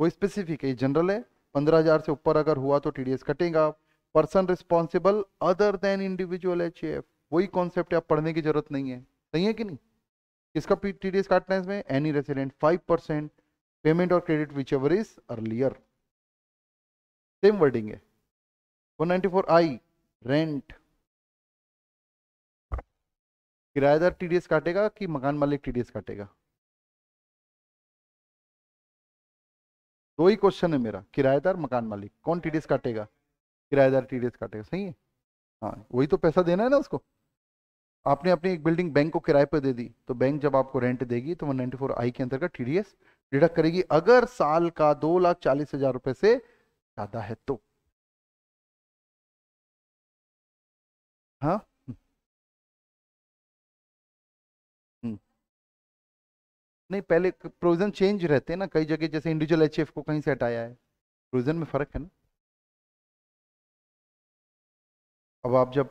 वो स्पेसिफिक है जनरल है पंद्रह हजार से ऊपर अगर हुआ तो टीडीएस कटेगा person responsible other than individual H वही कॉन्सेप्ट आप पढ़ने की जरूरत नहीं है सही है कि नहीं किसका टीडीएस काटना है इसमें any resident five percent payment और credit whichever is earlier same wording है 194i रेंट किराएदार टीडीएस काटेगा कि मकान मालिक टीडीएस काटेगा दो ही क्वेश्चन है मेरा किराएदार मकान मालिक कौन टीडीएस काटेगा किराएदार टीडीएस काटेगा सही है हाँ वही तो पैसा देना है ना उसको आपने अपनी एक बिल्डिंग बैंक को किराए पर दे दी तो बैंक जब आपको रेंट देगी तो वन नाइन्टी फोर आई के अंतर्गत टीडीएस डिडक्ट करेगी अगर साल का दो लाख चालीस हजार रुपए से ज्यादा है तो हाँ नहीं पहले प्रोविजन चेंज रहते हैं ना कई जगह जैसे इंडिविजुअल एच को कहीं से हटाया है प्रोविजन में फ़र्क है ना अब आप जब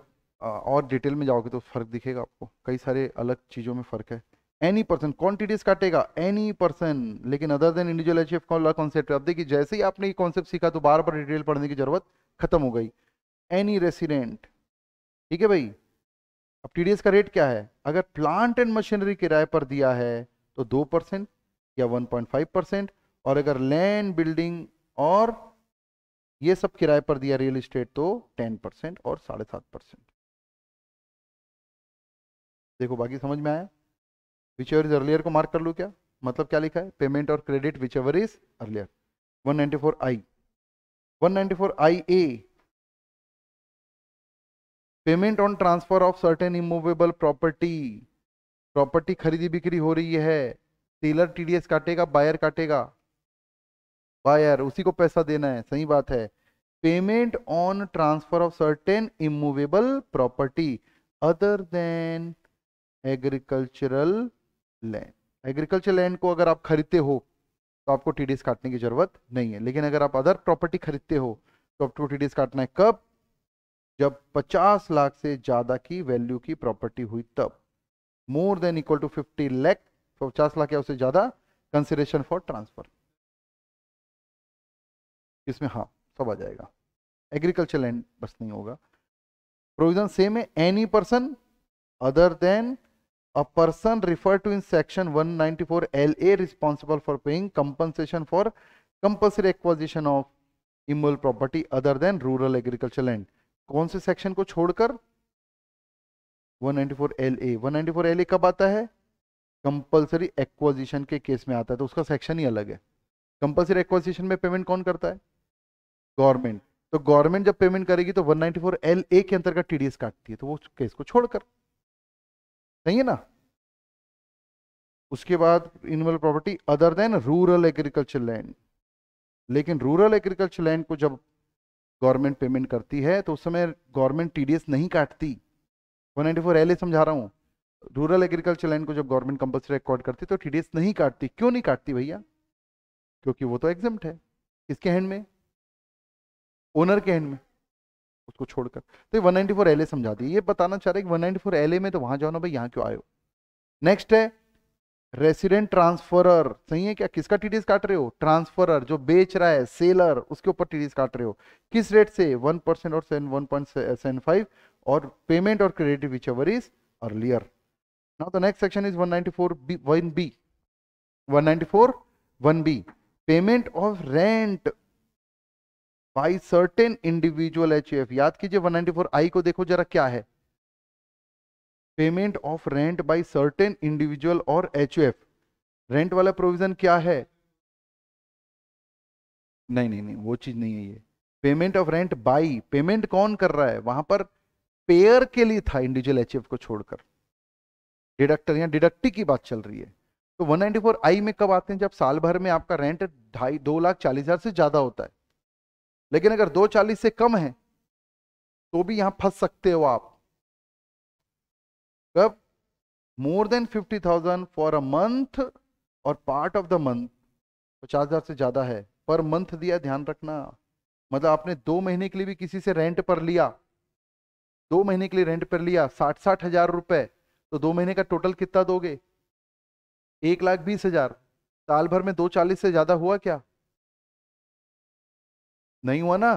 और डिटेल में जाओगे तो फ़र्क दिखेगा आपको कई सारे अलग चीज़ों में फ़र्क है एनी पर्सन क्वान्टिटीज काटेगा एनी पर्सन लेकिन अदर देन इंडिविजुअल एच का कॉन्सेप्ट अब देखिए जैसे ही आपने ये कॉन्सेप्ट सीखा तो बार बार डिटेल पढ़ने की ज़रूरत खत्म हो गई एनी रेसिडेंट ठीक है भाई अब टीडीएस का रेट क्या है अगर प्लांट एंड मशीनरी किराए पर दिया है तो दो परसेंट या वन पॉइंट फाइव परसेंट और अगर लैंड बिल्डिंग और ये सब किराए पर दिया रियल इस्टेट तो टेन परसेंट और साढ़े सात परसेंट देखो बाकी समझ में आया विच एवर इज अर्लियर को मार्क कर लू क्या मतलब क्या लिखा है पेमेंट और credit whichever is earlier four I four I A payment on transfer of certain immovable property property खरीदी बिक्री हो रही है सेलर टीडीएस काटेगा बायर काटेगा बायर उसी को पैसा देना है सही बात है payment on transfer of certain immovable property other than agricultural land agriculture land को अगर आप खरीदते हो तो आपको टीडीएस काटने की जरूरत नहीं है लेकिन अगर आप अदर प्रॉपर्टी खरीदते हो तो आपको टीडीएस काटना है कब जब 50 लाख से ज्यादा की वैल्यू की प्रॉपर्टी हुई तब more than equal to 50 lakh पचास लाख या उससे ज्यादा कंसिडरेशन फॉर ट्रांसफर इसमें हाँ सब आ जाएगा एग्रीकल्चर लैंड बस नहीं होगा प्रोविजन सेम है any person other than a person refer to in section 194 ninety four responsible for paying compensation for compulsory acquisition of immovable property other than rural agriculture land कौन से सेक्शन को छोड़कर 194 LA 194 LA कब आता है कंपलसरी एक्वाजिशन के केस में आता है तो उसका सेक्शन ही अलग है कंपलसरी एक्वाजिशन में पेमेंट कौन करता है गवर्नमेंट तो गवर्नमेंट जब पेमेंट करेगी तो 194 LA के अंतर्गत टीडीएस काटती है तो वो केस को छोड़कर सही है ना उसके बाद immovable property other than rural agriculture land लेकिन रूरल एग्रीकल्चर लैंड को जब गवर्नमेंट पेमेंट करती है तो उस समय गवर्नमेंट टीडीएस नहीं काटती 194 एलए समझा रहा हूँ रूरल एग्रीकल्चर लैंड को जब गवर्नमेंट कंपल्सरी रिकॉर्ड करती तो टीडीएस नहीं काटती क्यों नहीं काटती भैया क्योंकि वो तो एग्जाम है किसके हैंड में ओनर के हैंड में उसको छोड़कर तो ये 194 एलए समझा दी ये बताना चाह रहे कि 194 एलए में तो वहां जाओ ना भाई यहाँ क्यों आयो नेक्स्ट है रेसिडेंट ट्रांसफरर सही है क्या किसका टीडीएस काट रहे हो ट्रांसफरर जो बेच रहा है सेलर उसके ऊपर टीडीएस काट रहे हो किस रेट से वन परसेंट और seven one point seven five और पेमेंट और credit whichever is earlier now the next section is one ninety four B one B one ninety four one B payment of rent by certain individual H याद कीजिए वन नाइनटी फोर आई को देखो जरा क्या है payment of rent by certain individual और एच रेंट वाला प्रोविजन क्या है नहीं नहीं नहीं वो चीज नहीं है ये payment of rent by payment कौन कर रहा है वहां पर पेयर के लिए था इंडिविजुअल एच को छोड़कर डिडक्टर या डिडक्टी की बात चल रही है तो 194 आई में कब आते हैं जब साल भर में आपका रेंट ढाई दो लाख चालीस हजार से ज्यादा होता है लेकिन अगर दो चालीस से कम है तो भी यहां फंस सकते हो आप कब more than fifty thousand for a month और पार्ट ऑफ द मंथ पचास हज़ार से ज़्यादा है पर मंथ दिया ध्यान रखना मतलब आपने दो महीने के लिए भी किसी से रेंट पर लिया दो महीने के लिए रेंट पर लिया साठ साठ हज़ार रुपए तो दो महीने का टोटल कितना दोगे एक लाख बीस हज़ार साल भर में दो चालीस से ज़्यादा हुआ क्या नहीं हुआ ना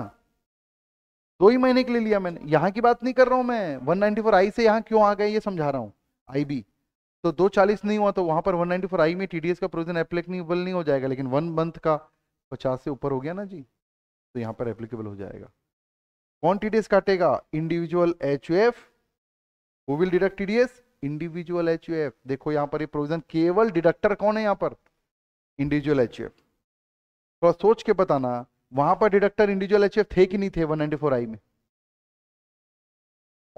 दो ही महीने के लिए लिया मैंने यहाँ की बात नहीं कर रहा हूँ मैं 194 आई से यहाँ क्यों आ गए ये समझा रहा हूँ आई बी तो दो चालीस नहीं हुआ तो वहाँ पर 194 आई में टीडीएस का प्रोविजन एप्लीकेबल नहीं हो जाएगा लेकिन वन मंथ का पचास से ऊपर हो गया ना जी तो यहाँ पर एप्लीकेबल हो जाएगा कौन टीडीएस काटेगा इंडिविजुअल एच यू एफ वो will deduct TDS individual H U F देखो यहाँ पर ये प्रोविजन केवल डिडक्टर कौन है यहाँ पर इंडिविजुअल एच यू एफ थोड़ा सोच के बताना वहां पर डिडक्टर इंडिविजुअल एच थे कि नहीं थे 194 आई में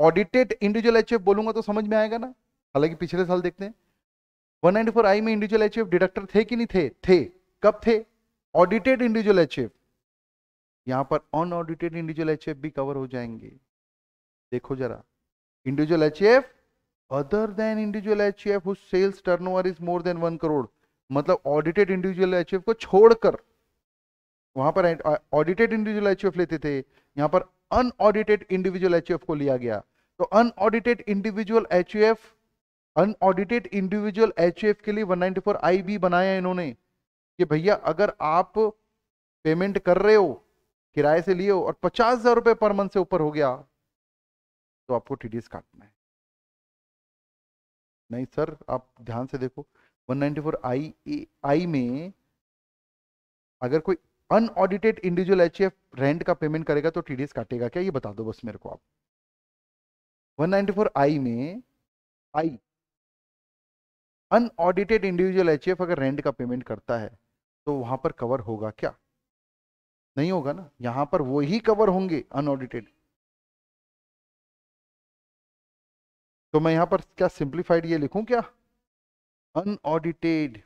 ऑडिटेड इंडिविजुअल एच बोलूंगा तो समझ में आएगा ना हालांकि पिछले साल देखते हैं 194 आई में इंडिविजुअल एच डिडक्टर थे कि नहीं थे थे कब थे ऑडिटेड इंडिविजुअल एच यहां पर अनऑडिटेड इंडिविजुअल एच भी कवर हो जाएंगे देखो जरा individual H other than individual H sales turnover is more than one crore मतलब ऑडिटेड इंडिविजुअल एच को छोड़कर वहां पर ऑडिटेड इंडिविजुअल एच लेते थे यहां पर अनऑडिटेड इंडिविजुअल एच को लिया गया तो unaudited individual H unaudited individual H के लिए 194 नाइनटी बनाया इन्होंने कि भैया अगर आप पेमेंट कर रहे हो किराए से लिए हो और पचास हजार रुपये पर मंथ से ऊपर हो गया तो आपको टीडीएस काटना है नहीं सर आप ध्यान से देखो 194 नाइनटी आई आई में अगर कोई अनऑडिटेड इंडिविजुअल एच रेंट का पेमेंट करेगा तो टीडीएस काटेगा क्या ये बता दो बस मेरे को आप 194 आई में आई अनऑडिटेड इंडिविजुअल एच अगर रेंट का पेमेंट करता है तो वहां पर कवर होगा क्या नहीं होगा ना यहां पर वो ही कवर होंगे अनऑडिटेड तो मैं यहां पर क्या सिंप्लीफाइड ये लिखूं क्या अनऑडिटेड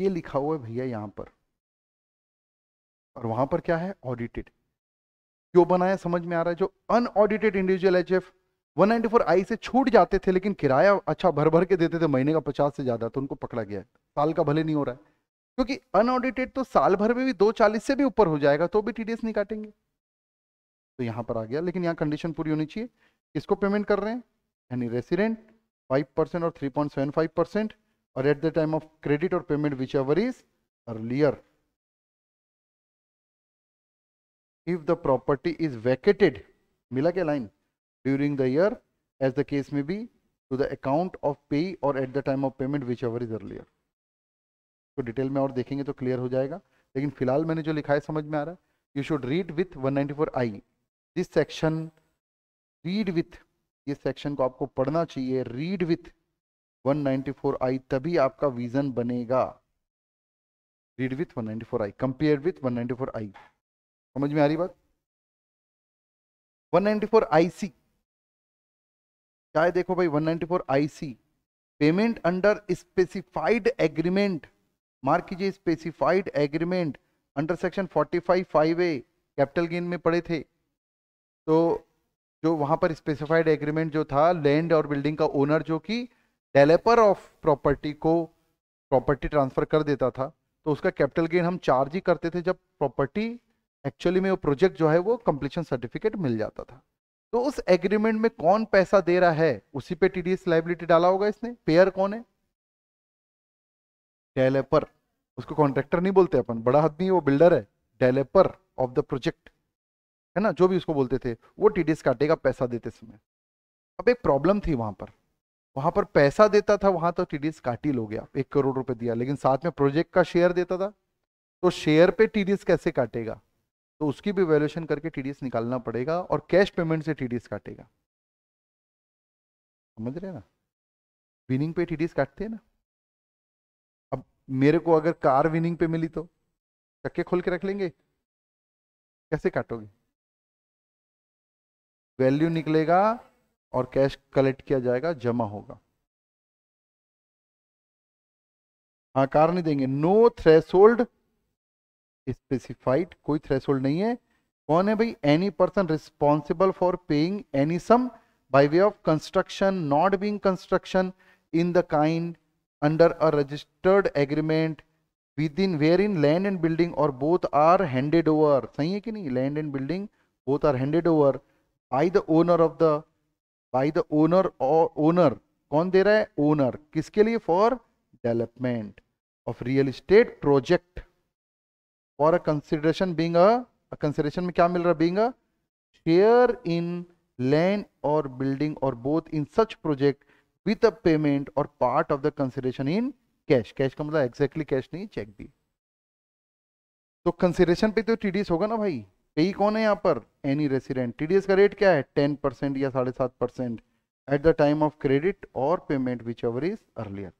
ये लिखा हुआ है भैया यहाँ पर और वहां पर क्या है ऑडिटेड क्यों बनाया समझ में आ रहा है जो unaudited individual H F one ninety four I से छूट जाते थे लेकिन किराया अच्छा भर भर के देते थे महीने का पचास से ज्यादा तो उनको पकड़ा गया साल का भले नहीं हो रहा है क्योंकि अनऑडिटेड तो साल भर में भी दो चालीस से भी ऊपर हो जाएगा तो भी टीडीएस नहीं काटेंगे तो यहां पर आ गया लेकिन यहाँ कंडीशन पूरी होनी चाहिए किसको पेमेंट कर रहे हैं यानी रेसिडेंट फाइव परसेंट और three point seven five percent or at the time of credit or payment whichever is earlier. If the property is vacated, mila ke line, during the year as the case may be to the account of pay or at the time of payment whichever is earlier. तो detail mein aur dekhenge to clear ho jayega lekin filhal maine jo likha hai samajh mein aa raha you should read with with 194 I this section read with ये सेक्शन को आपको पढ़ना चाहिए रीड विथ 194 आई तभी आपका विजन बनेगा read with 194 I compare with 194 I समझ में आ रही बात 194 आईसी सी चाहे देखो भाई 194 C payment under specified agreement mark कीजिए specified agreement under section 45 five A capital gain में पड़े थे तो जो वहां पर स्पेसिफाइड एग्रीमेंट जो था लैंड और बिल्डिंग का ओनर जो कि डेवलपर ऑफ प्रॉपर्टी को प्रॉपर्टी ट्रांसफ़र कर देता था तो उसका कैपिटल गेन हम चार्ज ही करते थे जब प्रॉपर्टी एक्चुअली में वो प्रोजेक्ट जो है वो कंप्लीशन सर्टिफिकेट मिल जाता था तो उस एग्रीमेंट में कौन पैसा दे रहा है उसी पे टीडीएस लाइबिलिटी डाला होगा इसने पेयर कौन है डेवलपर उसको कॉन्ट्रेक्टर नहीं बोलते अपन बड़ा आदमी वो बिल्डर है डेवलपर ऑफ द प्रोजेक्ट है ना जो भी उसको बोलते थे वो टीडीएस काटेगा पैसा देते समय अब एक प्रॉब्लम थी वहां पर वहां पर पैसा देता था वहां तो टीडीएस काट ही लोगे आप एक करोड़ रुपए दिया लेकिन साथ में प्रोजेक्ट का शेयर देता था तो शेयर पे टीडीएस कैसे काटेगा तो उसकी भी वैल्यूएशन करके टीडीएस निकालना पड़ेगा और कैश पेमेंट से टीडीएस काटेगा समझ रहे ना विनिंग पे टीडीएस काटते हैं ना अब मेरे को अगर कार विनिंग पे मिली तो चक्के खोल के रख लेंगे कैसे काटोगे वैल्यू निकलेगा और कैश कलेक्ट किया जाएगा जमा होगा हाँ नहीं देंगे नो थ्रेस होल्ड स्पेसिफाइड कोई थ्रेस होल्ड नहीं है कौन है भाई any person responsible for paying any sum by way of construction not being construction in the kind under a registered agreement with in where in land and building or both are handed over सही है कि नहीं land and building both are handed over I the owner of the by the owner और ओनर कौन दे रहा है ओनर किसके लिए for development of real estate project for a consideration being consideration में क्या मिल रहा है being share in land or building or both in such project with a payment or part of the consideration in cash cash का मतलब एग्जैक्टली कैश नहीं चेक भी तो कंसिडरेशन पे तो टीडीएस होगा ना भाई पेई कौन है यहाँ पर एनी रेसिडेंट टीडीएस का रेट क्या है टेन परसेंट या साढ़े सात percent at the time of credit और payment whichever is earlier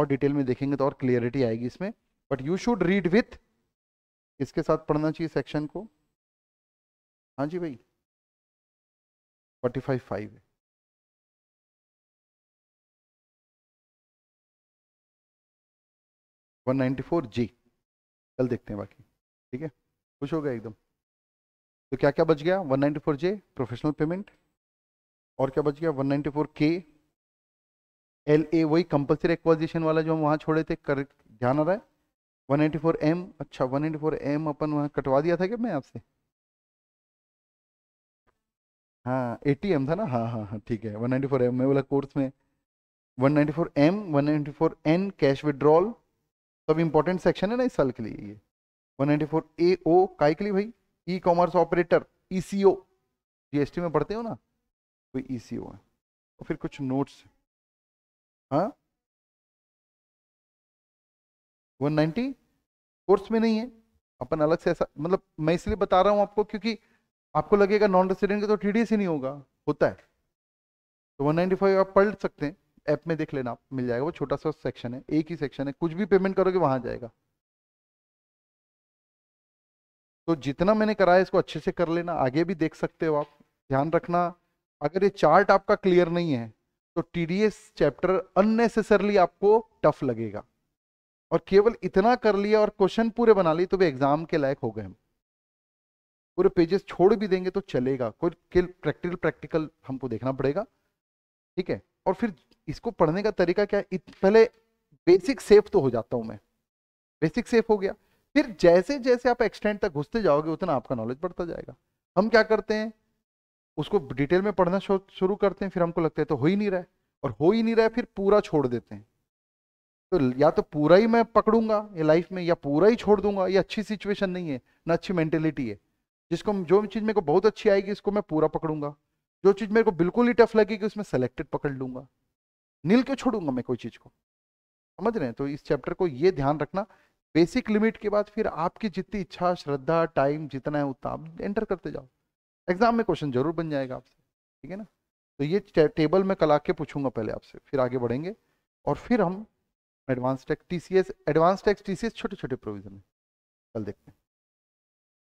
और डिटेल में देखेंगे तो और क्लियरिटी आएगी इसमें but you should read with इसके साथ पढ़ना चाहिए सेक्शन को हाँ जी भाई फोर्टी फाइव फाइव है वन नाइन्टी फोर जी कल देखते हैं बाकी ठीक है खुश हो गया एकदम तो क्या क्या बच गया 194J प्रोफेशनल पेमेंट और क्या बच गया 194K एल ए वही कंपल्सरी एक्वाइजेशन वाला जो हम वहाँ छोड़े थे कर ध्यान आ रहा है 194M अच्छा 194M अपन वहाँ कटवा दिया था क्या मैं आपसे हाँ टी एम था ना हाँ हाँ हाँ ठीक है 194M मैं बोला कोर्स में 194M 194N कैश विड्रॉल सब इंपॉर्टेंट सेक्शन है ना इस साल के लिए ये वन 194A ओ ए के लिए भाई e commerce operator ECO GST में पढ़ते हो ना कोई ईसीओ e है और फिर कुछ नोट्स हाँ वन नाइन्टी कोर्स में नहीं है अपन अलग से ऐसा मतलब मैं इसलिए बता रहा हूँ आपको क्योंकि आपको लगेगा नॉन रेसिडेंट का तो टी ही नहीं होगा होता है तो वन फाइव आप पढ़ सकते हैं ऐप में देख लेना आप मिल जाएगा वो छोटा सा सेक्शन है एक ही सेक्शन है कुछ भी पेमेंट करोगे वहाँ जाएगा तो जितना मैंने कराया इसको अच्छे से कर लेना आगे भी देख सकते हो आप ध्यान रखना अगर ये चार्ट आपका क्लियर नहीं है तो टी चैप्टर अननेसेसरली आपको टफ लगेगा और केवल इतना कर लिया और क्वेश्चन पूरे बना लिए तो वे एग्जाम के लायक हो गए हम पूरे पेजेस छोड़ भी देंगे तो चलेगा कोई प्रैक्टिकल प्रैक्टिकल हमको देखना पड़ेगा ठीक है और फिर इसको पढ़ने का तरीका क्या है पहले बेसिक सेफ तो हो जाता हूं मैं बेसिक सेफ हो गया फिर जैसे जैसे आप एक्सटेंड तक घुसते जाओगे उतना आपका नॉलेज बढ़ता जाएगा हम क्या करते हैं उसको डिटेल में पढ़ना शुरू करते हैं फिर हमको लगता है तो हो ही नहीं रहा है और हो ही नहीं रहा है फिर पूरा छोड़ देते हैं तो या तो पूरा ही मैं पकड़ूंगा ये लाइफ में या पूरा ही छोड़ दूंगा ये अच्छी सिचुएशन नहीं है ना अच्छी मेंटेलिटी है जिसको जो चीज़ मेरे को बहुत अच्छी आएगी इसको मैं पूरा पकड़ूंगा जो चीज़ मेरे को बिल्कुल ही टफ लगेगी उसमें सेलेक्टेड पकड़ लूंगा नील क्यों छोड़ूंगा मैं कोई चीज़ को समझ रहे हैं तो इस चैप्टर को ये ध्यान रखना बेसिक लिमिट के बाद फिर आपकी जितनी इच्छा श्रद्धा टाइम जितना है उतना आप एंटर करते जाओ एग्जाम में क्वेश्चन जरूर बन जाएगा आपसे ठीक है ना तो ये टेबल में कल आके पूछूंगा पहले आपसे फिर आगे बढ़ेंगे और फिर हम advance tax T C S advance tax T C S छोटे छोटे प्रोविजन है कल देखते हैं